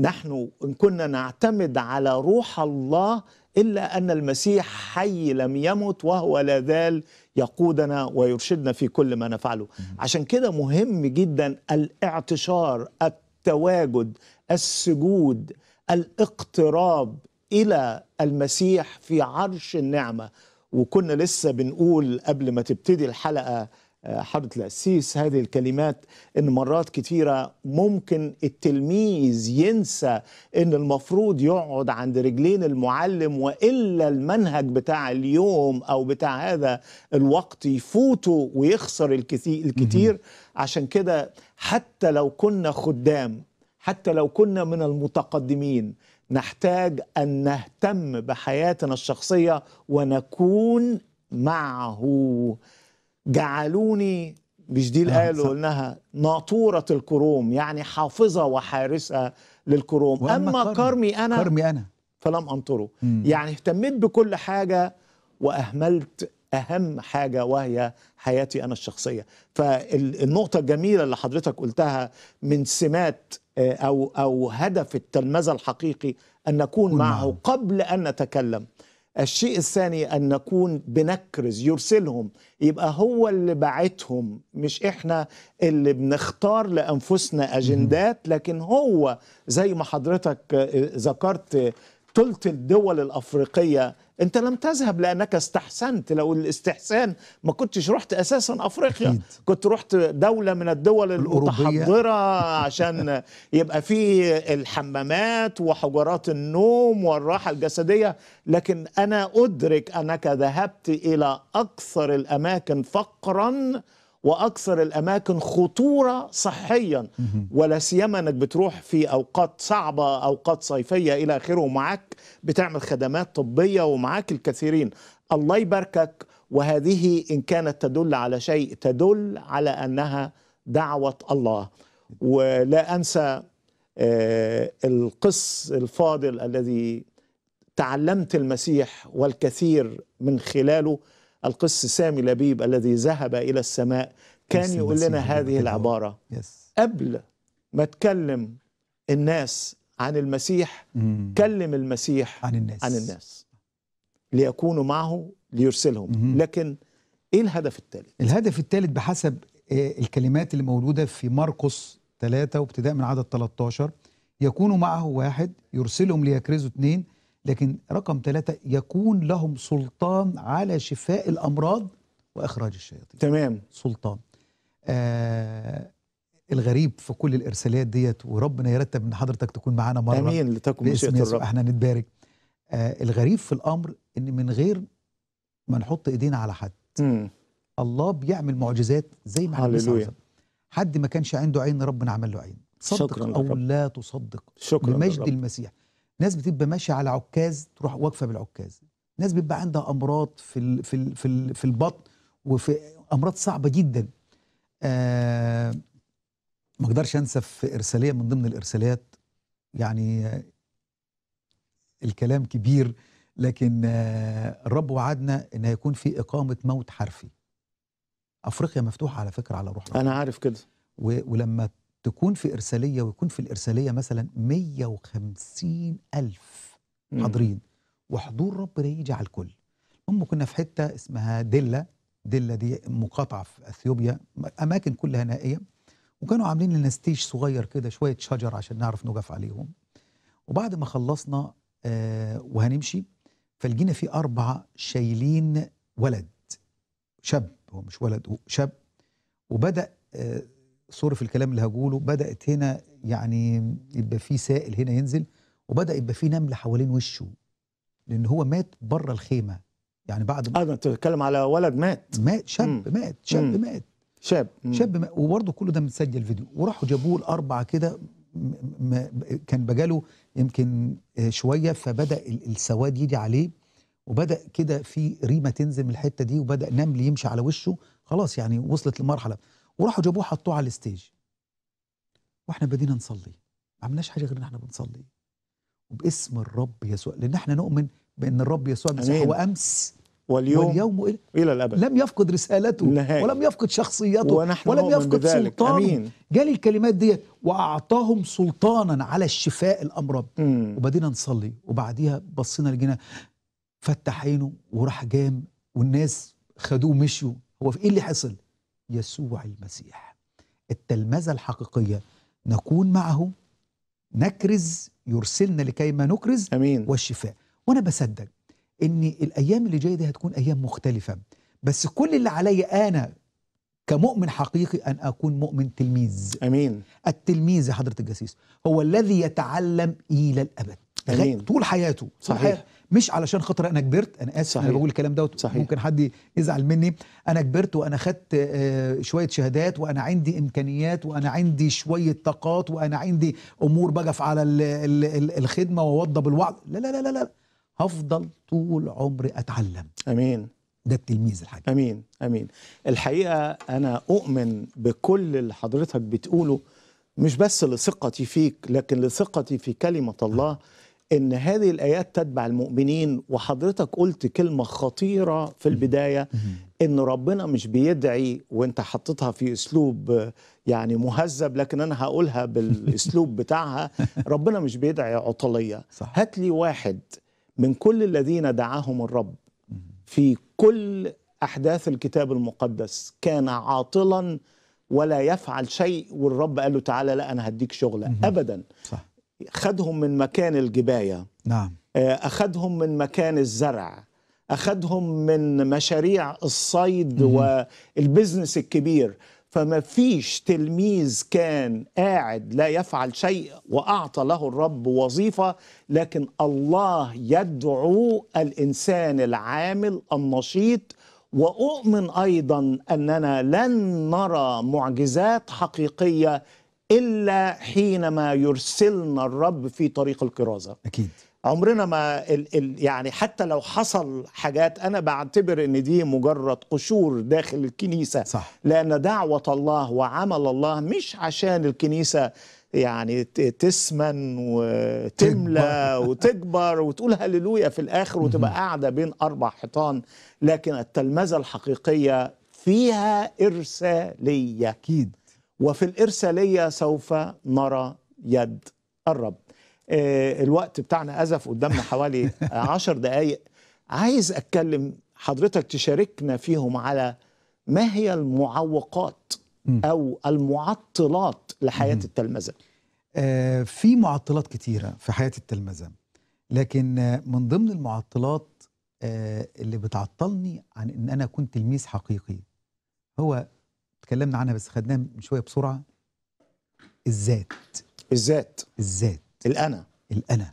نحن إن كنا نعتمد على روح الله إلا أن المسيح حي لم يمت وهو لا زال يقودنا ويرشدنا في كل ما نفعله عشان كده مهم جدا الاعتشار التواجد السجود الاقتراب إلى المسيح في عرش النعمة وكنا لسه بنقول قبل ما تبتدي الحلقة حضرة القسيس هذه الكلمات إن مرات كتيرة ممكن التلميذ ينسى إن المفروض يقعد عند رجلين المعلم وإلا المنهج بتاع اليوم أو بتاع هذا الوقت يفوته ويخسر الكثير, الكثير عشان كده حتى لو كنا خدام حتى لو كنا من المتقدمين نحتاج أن نهتم بحياتنا الشخصية ونكون معه جعلوني مش دي الايه اللي آه، قلناها ناطوره الكروم يعني حافظه وحارسه للكروم اما كرمي, انا كرمي انا فلم انطره يعني اهتميت بكل حاجه واهملت اهم حاجه وهي حياتي انا الشخصيه فالنقطه الجميله اللي حضرتك قلتها من سمات آه، او او هدف التلمذه الحقيقي ان نكون معه قبل ان نتكلم الشيء الثاني أن نكون بنكرز يرسلهم يبقى هو اللي بعتهم مش إحنا اللي بنختار لأنفسنا أجندات لكن هو زي ما حضرتك آه، ذكرت ثلث الدول الافريقيه انت لم تذهب لانك استحسنت لو الاستحسان ما كنتش رحت اساسا افريقيا أكيد. كنت رحت دوله من الدول المتحضره عشان يبقى في الحمامات وحجرات النوم والراحه الجسديه لكن انا ادرك انك ذهبت الى اكثر الاماكن فقرا واكثر الاماكن خطوره صحيا ولا سيما انك بتروح في اوقات صعبه اوقات صيفيه الى اخره ومعاك بتعمل خدمات طبيه ومعاك الكثيرين الله يباركك وهذه ان كانت تدل على شيء تدل على انها دعوه الله ولا انسى آه، القس الفاضل الذي تعلمت المسيح والكثير من خلاله القس سامي لبيب الذي ذهب إلى السماء كان يقول لنا هذه العبارة قبل ما تكلم الناس عن المسيح كلم المسيح عن الناس, عن الناس. ليكونوا معه ليرسلهم لكن ايه الهدف الثالث الهدف الثالث بحسب آه، الكلمات اللي موجوده في مرقس 3 وابتداء من عدد 13 يكونوا معه واحد يرسلهم ليكرزوا اثنين لكن رقم ثلاثة يكون لهم سلطان على شفاء الأمراض وإخراج الشياطين تمام سلطان آه الغريب في كل الإرسالات ديت وربنا يرتب من حضرتك تكون معانا مرة أمين لتكن باسم الرب احنا نتبارك آه الغريب في الأمر إن من غير ما نحط إيدينا على حد مم. الله بيعمل معجزات زي ما حد حد ما كانش عنده عين ربنا عمل له عين صدق أو لا تصدق شكرا بمجد المسيح ناس بتبقى ماشيه على عكاز تروح واقفه بالعكاز ناس بيبقى عندها امراض في الـ في الـ في, الـ في البطن وفي امراض صعبه جدا آه ما اقدرش انسى في ارساليه من ضمن الارساليات يعني آه الكلام كبير لكن آه الرب وعدنا ان هيكون في اقامه موت حرفي افريقيا مفتوحه على فكره على روح انا عارف كده ولما تكون في إرسالية ويكون في الإرسالية مثلا 150 ألف حاضرين وحضور ربنا يجي على الكل هم كنا في حتة اسمها ديلا ديلا دي مقاطعة في أثيوبيا أماكن كلها نائية وكانوا عاملين لنا ستيج صغير كده شوية شجر عشان نعرف نقف عليهم وبعد ما خلصنا آه وهنمشي فلقينا في أربعة شايلين ولد شاب هو مش ولد شاب وبدأ آه سوري في الكلام اللي هقوله بدات هنا يعني يبقى في سائل هنا ينزل وبدا يبقى في نمل حوالين وشه لان هو مات بره الخيمه يعني بعد اه انت بتتكلم على ولد مات مات شاب مم. مات شاب مم. مات شاب مم. شاب مات وبرضه كله ده متسجل فيديو وراحوا جابوه الاربعه كده كان بجاله يمكن آه، شويه فبدا السواد يجي عليه وبدا كده في ريمه تنزل من الحته دي وبدا نمل يمشي على وشه خلاص يعني وصلت لمرحله وراحوا جابوه حطوه على الستيج واحنا بدينا نصلي ما عملناش حاجه غير ان احنا بنصلي وباسم الرب يسوع لان احنا نؤمن بان الرب يسوع مسيح هو امس واليوم, واليوم إلى, الى الابد لم يفقد رسالته نهاية. ولم يفقد شخصيته ونحن ولم يفقد بذلك. سلطانه أمين. جالي الكلمات ديت واعطاهم سلطانا على الشفاء الامراض وبدينا نصلي وبعديها بصينا لجينا فتح عينه وراح جام والناس خدوه مشوا هو في ايه اللي حصل يسوع المسيح التلمذة الحقيقية نكون معه نكرز يرسلنا لكي ما نكرز أمين. والشفاء وأنا بصدق أن الأيام اللي جاية دي هتكون أيام مختلفة بس كل اللي علي أنا كمؤمن حقيقي أن أكون مؤمن تلميذ أمين التلميذ يا حضرة الجسيس هو الذي يتعلم إلى الأبد أمين. طول حياته صحيح طول حياته. مش علشان خاطر انا كبرت انا اسف صحيح. انا بقول الكلام دوت ممكن حد يزعل مني انا كبرت وانا خدت آه، شويه شهادات وانا عندي امكانيات وانا عندي شويه طاقات وانا عندي امور بقف على الخدمه واوضب الوعظ لا لا لا لا هفضل طول عمري اتعلم امين ده التلميذ الحاج امين امين الحقيقه انا اؤمن بكل اللي حضرتك بتقوله مش بس لثقتي فيك لكن لثقتي في كلمه الله آه. ان هذه الايات تتبع المؤمنين وحضرتك قلت كلمه خطيره في البدايه ان ربنا مش بيدعي وانت حطيتها في اسلوب يعني مهذب لكن انا هقولها بالاسلوب بتاعها ربنا مش بيدعي عطليه صح. هات لي واحد من كل الذين دعاهم الرب في كل احداث الكتاب المقدس كان عاطلا ولا يفعل شيء والرب قال له تعالى لا انا هديك شغله ابدا صح. خدهم من مكان الجبايه نعم آه، اخدهم من مكان الزرع اخدهم من مشاريع الصيد مم. والبزنس الكبير فما فيش تلميذ كان قاعد لا يفعل شيء واعطى له الرب وظيفه لكن الله يدعو الانسان العامل النشيط واؤمن ايضا اننا لن نرى معجزات حقيقيه الا حينما يرسلنا الرب في طريق الكرازه اكيد عمرنا ما الـ الـ يعني حتى لو حصل حاجات انا بعتبر ان دي مجرد قشور داخل الكنيسه صح. لان دعوه الله وعمل الله مش عشان الكنيسه يعني تسمن وتملى وتكبر وتقول هللويا في الاخر وتبقى قاعده بين اربع حيطان لكن التلمذه الحقيقيه فيها ارساليه اكيد وفي الإرسالية سوف نرى يد الرب آه، الوقت بتاعنا أزف قدامنا حوالي عشر دقايق عايز أتكلم حضرتك تشاركنا فيهم على ما هي المعوقات أو المعطلات لحياة التلمذة آه، في معطلات كتيرة في حياة التلمذة لكن من ضمن المعطلات آه، اللي بتعطلني عن ان انا اكون تلميذ حقيقي هو اتكلمنا عنها بس خدناها من شويه بسرعه الذات الذات الذات الانا الانا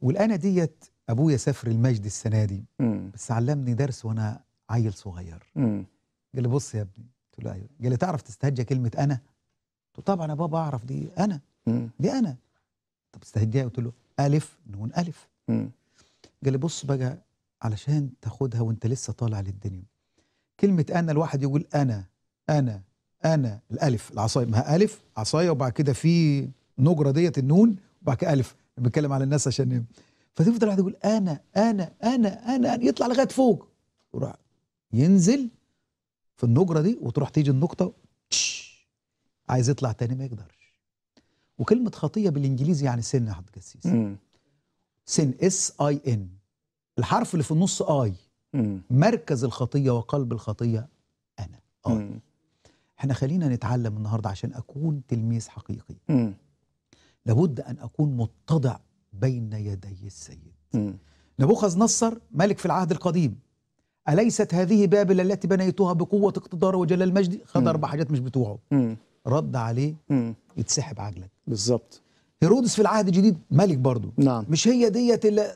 والانا ديت ابويا سافر المجد السنه دي مم. بس علمني درس وانا عيل صغير مم. قال لي بص يا ابني قلت له ايوه قال لي تعرف تستهجى كلمه انا قلت طبعا يا بابا اعرف دي انا مم. دي انا طب استهجاها قلت له الف نون الف مم. قال لي بص بقى علشان تاخدها وانت لسه طالع للدنيا كلمه انا الواحد يقول انا انا انا الالف العصايه ما هي الف عصايه وبعد كده في نجره ديت النون وبعد كده الف بنتكلم على الناس عشان نم إيه؟ فتفضل واحد يقول أنا, انا انا انا انا يطلع لغايه فوق يروح ينزل في النجره دي وتروح تيجي النقطه عايز يطلع تاني ما يقدرش وكلمه خطيه بالانجليزي يعني سن يا حضرتك السيسي سن اس اي ان الحرف اللي في النص اي مركز الخطيه وقلب الخطيه انا اي احنا خلينا نتعلم النهارده عشان اكون تلميذ حقيقي م. لابد ان اكون متضع بين يدي السيد نبوخذ نصر ملك في العهد القديم أليست هذه بابل التي بنيتها بقوة اقتدار وجلال مجدي خد أربع حاجات مش بتوعه م. رد عليه م. يتسحب عجلك بالظبط هيرودس في العهد الجديد ملك برضه نعم. مش هي ديت اللي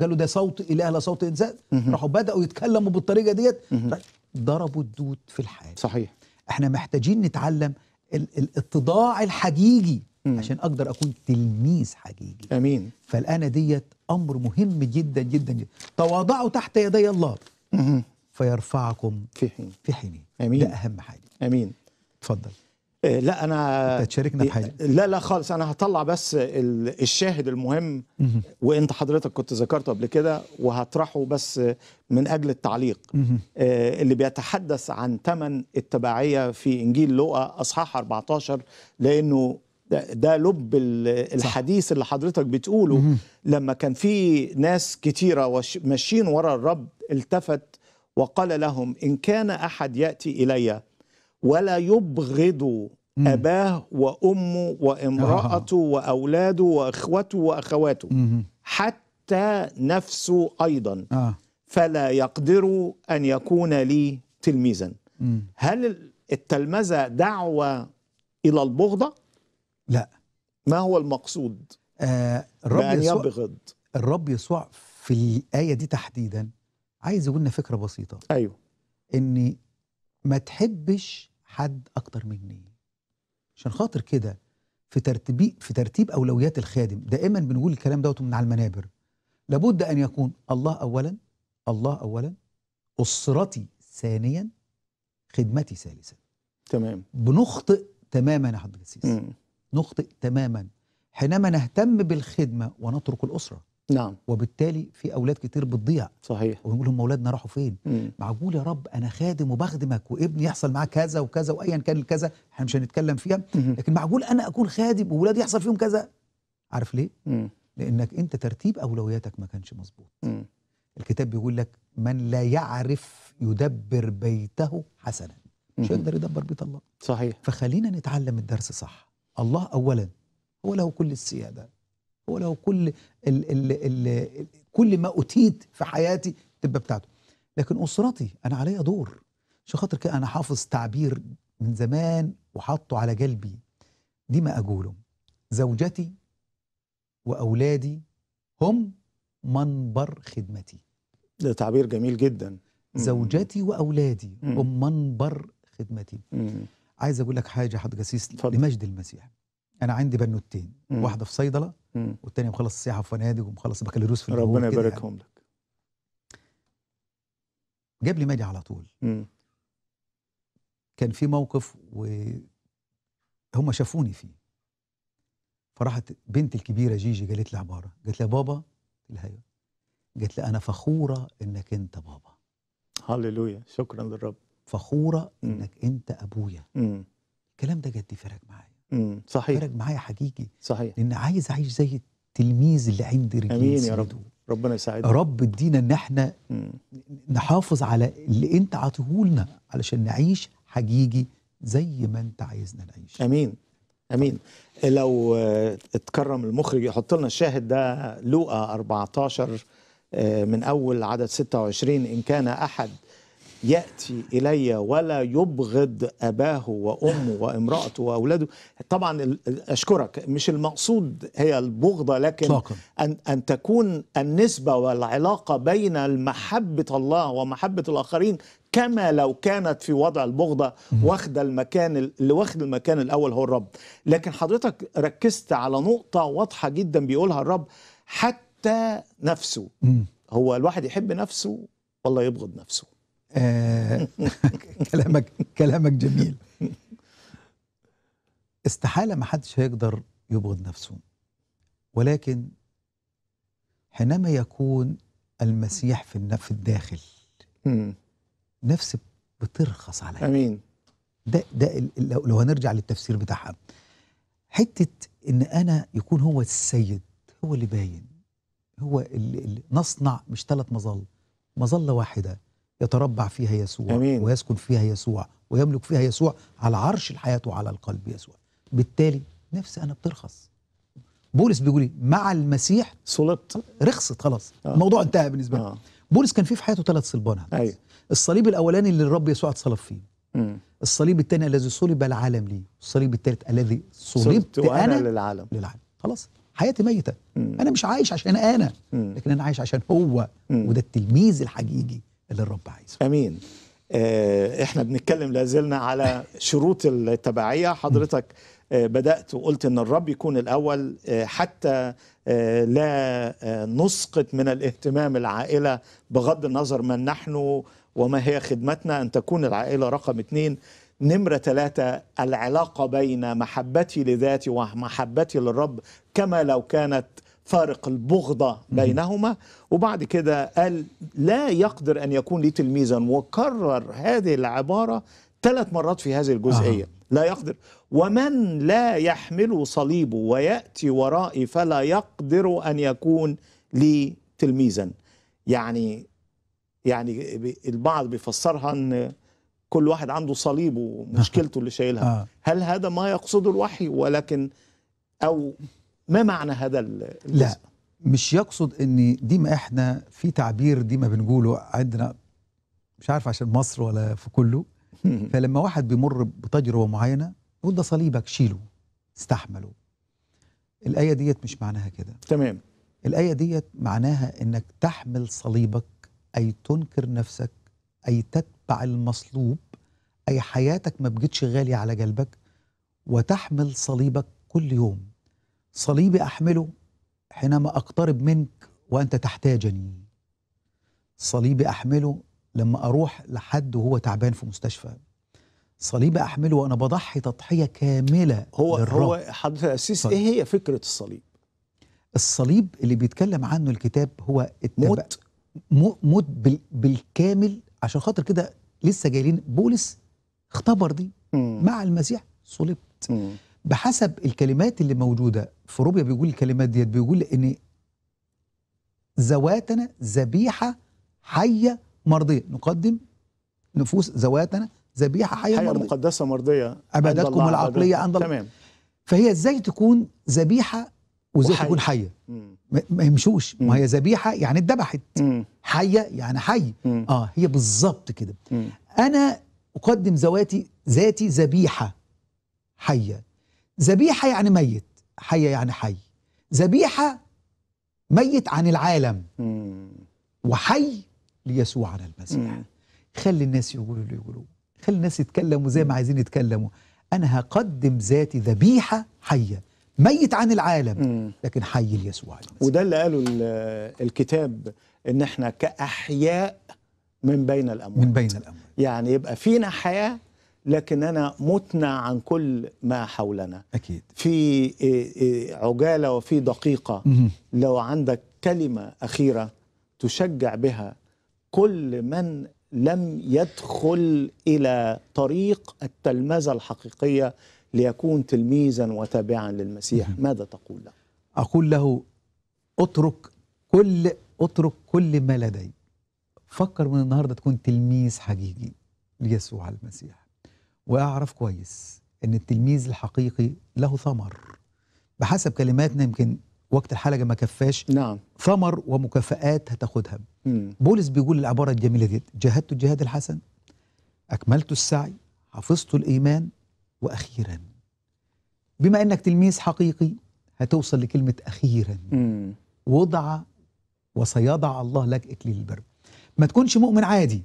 قالوا ده صوت إله لا صوت إنسان راحوا بدأوا يتكلموا بالطريقة ديت طيب، ضربوا الدود في الحال صحيح احنا محتاجين نتعلم الاتضاع الحقيقي مم. عشان اقدر اكون تلميذ حقيقي امين فالان ديت امر مهم جدا جدا جدا تواضعوا تحت يدي الله مم. فيرفعكم في حين في حين امين ده اهم حاجه امين اتفضل إيه، لا انا انت تشاركنا بحاجه لا لا خالص انا هطلع بس الشاهد المهم وانت حضرتك كنت ذكرته قبل كده وهطرحه بس من اجل التعليق آه، اللي بيتحدث عن ثمن التبعيه في انجيل لوقا اصحاح 14 لانه ده, ده لب الحديث اللي حضرتك بتقوله لما كان في ناس كتيره ماشيين ورا الرب التفت وقال لهم ان كان احد ياتي الي ولا يبغض أباه وأمه وامرأته آه. وأولاده وإخوته وأخواته حتى نفسه أيضا آه. فلا يقدر أن يكون لي تلميذا هل التلمذة دعوة إلى البغضة؟ لا ما هو المقصود؟ آه الرب يسوع يبغض الرب يسوع في الآية دي تحديدا عايز يقولنا فكرة بسيطة أيوه إن ما تحبش حد اكتر مني عشان خاطر كده في ترتيب في ترتيب اولويات الخادم دائما بنقول الكلام دوت من على المنابر لابد ان يكون الله اولا الله اولا اسرتي ثانيا خدمتي ثالثا تمام بنخطئ تماما يا حضرتك نخطئ تماما حينما نهتم بالخدمه ونترك الاسره نعم وبالتالي في اولاد كتير بتضيع صحيح ويقول لهم اولادنا راحوا فين مم. معقول يا رب انا خادم وبخدمك وابني يحصل معاه كذا وكذا وايا كان الكذا احنا مش هنتكلم فيها مم. لكن معقول انا اكون خادم واولادي يحصل فيهم كذا عارف ليه مم. لانك انت ترتيب اولوياتك ما كانش مظبوط الكتاب بيقول لك من لا يعرف يدبر بيته حسنا مش هيقدر يدبر بيت الله صحيح فخلينا نتعلم الدرس صح الله اولا هو له كل السياده هو له كل ال ال الـ كل ما أتيت في حياتي تبقى بتاعته لكن أسرتي أنا عليا دور عشان خاطر كده أنا حافظ تعبير من زمان وحاطه على قلبي ما أقوله زوجتي وأولادي هم منبر خدمتي ده تعبير جميل جدا زوجتي وأولادي هم منبر خدمتي عايز أقول لك حاجة حضرتك يا لمجد المسيح انا عندي بنوتين واحده في صيدله والتانيه مخلص سياحه في فنادق ومخلص بكالوريوس في ربنا يباركهم يعني. لك جاب لي مالي على طول مم. كان في موقف وهم شافوني فيه فراحت بنتي الكبيره جيجي قالت لي عباره قالت لي بابا الهيئة. أيوة. قالت لي انا فخوره انك انت بابا هللويا شكرا للرب فخوره انك انت ابويا الكلام ده جد فرق معايا امم صحيح فرق معايا حقيقي صحيح لان عايز اعيش زي التلميذ اللي عند رجلين امين يا رب ربنا يساعدنا رب ادينا ان احنا مم. نحافظ على اللي انت عطيهولنا علشان نعيش حقيقي زي ما انت عايزنا نعيش امين امين لو اتكرم المخرج يحط لنا الشاهد ده لوقا 14 آه، من اول عدد 26 ان كان احد يأتي إلي ولا يبغض أباه وأمه وامرأته وأولاده طبعا أشكرك مش المقصود هي البغضة لكن أن, أن تكون النسبة والعلاقة بين محبة الله ومحبة الآخرين كما لو كانت في وضع البغضة واخدة المكان اللي واخد المكان الأول هو الرب لكن حضرتك ركزت على نقطة واضحة جدا بيقولها الرب حتى نفسه هو الواحد يحب نفسه والله يبغض نفسه آه، كلامك كلامك جميل استحالة ما حدش هيقدر يبغض نفسه ولكن حينما يكون المسيح في في الداخل نفس بترخص عليا امين ده ده لو هنرجع للتفسير بتاعها حته ان انا يكون هو السيد هو اللي باين هو اللي نصنع مش ثلاث مظل مظله واحده يتربع فيها يسوع أمين. ويسكن فيها يسوع ويملك فيها يسوع على عرش الحياة وعلى القلب يسوع بالتالي نفسي أنا بترخص بولس بيقول لي إيه؟ مع المسيح صلبت رخصت خلاص آه. الموضوع انتهى بالنسبة لي آه. بولس كان فيه في حياته ثلاث صلبان أيوه. الصليب الأولاني اللي الرب يسوع اتصلب فيه م. الصليب الثاني الذي صلب العالم لي الصليب الثالث الذي صلبت أنا للعالم للعالم خلاص حياتي ميتة م. أنا مش عايش عشان أنا م. لكن أنا عايش عشان هو م. وده التلميذ الحقيقي اللي الرب عايزه امين آه، احنا بنتكلم لازلنا على شروط التبعيه حضرتك آه، بدات وقلت ان الرب يكون الاول آه، حتى لا نسقط من الاهتمام العائله بغض النظر من نحن وما هي خدمتنا ان تكون العائله رقم اثنين نمرة ثلاثة العلاقة بين محبتي لذاتي ومحبتي للرب كما لو كانت فارق البغضة بينهما وبعد كده قال لا يقدر أن يكون لي تلميذا وكرر هذه العبارة ثلاث مرات في هذه الجزئية آه. لا يقدر ومن لا يحمل صليبه ويأتي ورائي فلا يقدر أن يكون لي تلميذا يعني يعني البعض بيفسرها أن كل واحد عنده صليبه ومشكلته اللي شايلها آه. هل هذا ما يقصده الوحي ولكن أو ما معنى هذا الاسم؟ لا مش يقصد ان دي ما احنا في تعبير دي ما بنقوله عندنا مش عارف عشان مصر ولا في كله فلما واحد بيمر بتجربه معينه يقول ده صليبك شيله استحمله الايه ديت مش معناها كده تمام الايه ديت معناها انك تحمل صليبك اي تنكر نفسك اي تتبع المصلوب اي حياتك ما بقتش غاليه على قلبك وتحمل صليبك كل يوم صليبي احمله حينما اقترب منك وانت تحتاجني صليبي احمله لما اروح لحد وهو تعبان في مستشفى صليبي احمله وانا بضحي تضحيه كامله هو للرب. هو حضرتك اسيس ايه هي فكره الصليب الصليب اللي بيتكلم عنه الكتاب هو موت موت بالكامل عشان خاطر كده لسه جايلين بولس اختبر دي مم. مع المسيح صلبت مم. بحسب الكلمات اللي موجوده في روبيا بيقول الكلمات ديت بيقول ان ذواتنا ذبيحه حيه مرضيه نقدم نفوس ذواتنا ذبيحه حيه, حية مرضية. مقدسه مرضيه عباداتكم العقليه عند الله تمام فهي ازاي تكون ذبيحه وازاي تكون حيه ما يمشوش ما هي ذبيحه يعني اتذبحت حيه يعني حي مم. اه هي بالظبط كده انا اقدم ذواتي ذاتي ذبيحه حيه ذبيحة يعني ميت حي يعني حي ذبيحة ميت عن العالم وحي ليسوع على المسيح خلي الناس يقولوا اللي يقولوا خلي الناس يتكلموا زي ما عايزين يتكلموا أنا هقدم ذاتي ذبيحة حية ميت عن العالم لكن حي ليسوع على المسيح وده اللي قاله الكتاب ان احنا كأحياء من بين الأموات من بين الأموات يعني يبقى فينا حياة لكن أنا عن كل ما حولنا أكيد في إيه، إيه، عجالة وفي دقيقة لو عندك كلمة أخيرة تشجع بها كل من لم يدخل إلى طريق التلمذة الحقيقية ليكون تلميذا وتابعا للمسيح ماذا تقول له؟ أقول له اترك كل اترك كل ما لدي فكر من النهارده تكون تلميذ حقيقي ليسوع المسيح واعرف كويس ان التلميذ الحقيقي له ثمر بحسب كلماتنا يمكن وقت الحلقه ما كفاش نعم ثمر ومكافآت هتاخدها بولس بيقول العباره الجميله دي جاهدت الجهاد الحسن اكملت السعي حفظت الايمان واخيرا بما انك تلميذ حقيقي هتوصل لكلمه اخيرا مم. وضع وسيضع الله لك اكليل البر ما تكونش مؤمن عادي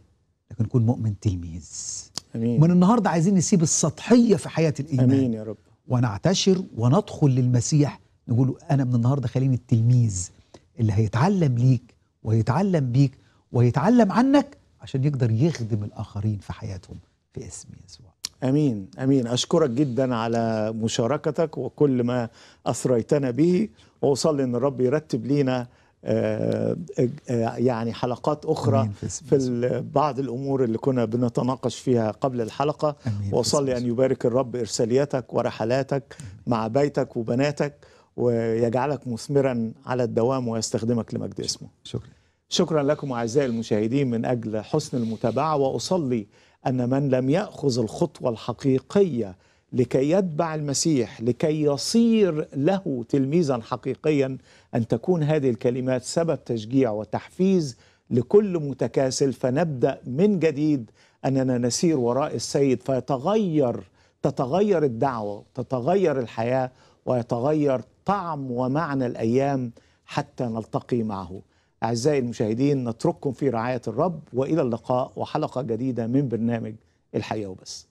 لكن كن مؤمن تلميذ أمين. من النهاردة عايزين نسيب السطحية في حياة الإيمان أمين يا رب ونعتشر وندخل للمسيح نقول له أنا من النهاردة خليني التلميذ اللي هيتعلم ليك ويتعلم بيك ويتعلم عنك عشان يقدر يخدم الآخرين في حياتهم في اسم يسوع امين امين اشكرك جدا على مشاركتك وكل ما اثريتنا به واصلي ان الرب يرتب لينا آه، آه، آه، يعني حلقات أخرى في بعض الأمور اللي كنا بنتناقش فيها قبل الحلقة وأصلي أن يبارك الرب إرسالياتك ورحلاتك مع بيتك وبناتك ويجعلك مثمرا على الدوام ويستخدمك لمجد اسمه شكرا شكرا لكم أعزائي المشاهدين من أجل حسن المتابعة وأصلي أن من لم يأخذ الخطوة الحقيقية لكي يتبع المسيح لكي يصير له تلميذا حقيقيا أن تكون هذه الكلمات سبب تشجيع وتحفيز لكل متكاسل فنبدأ من جديد أننا نسير وراء السيد فيتغير تتغير الدعوة تتغير الحياة ويتغير طعم ومعنى الأيام حتى نلتقي معه أعزائي المشاهدين نترككم في رعاية الرب وإلى اللقاء وحلقة جديدة من برنامج الحياة وبس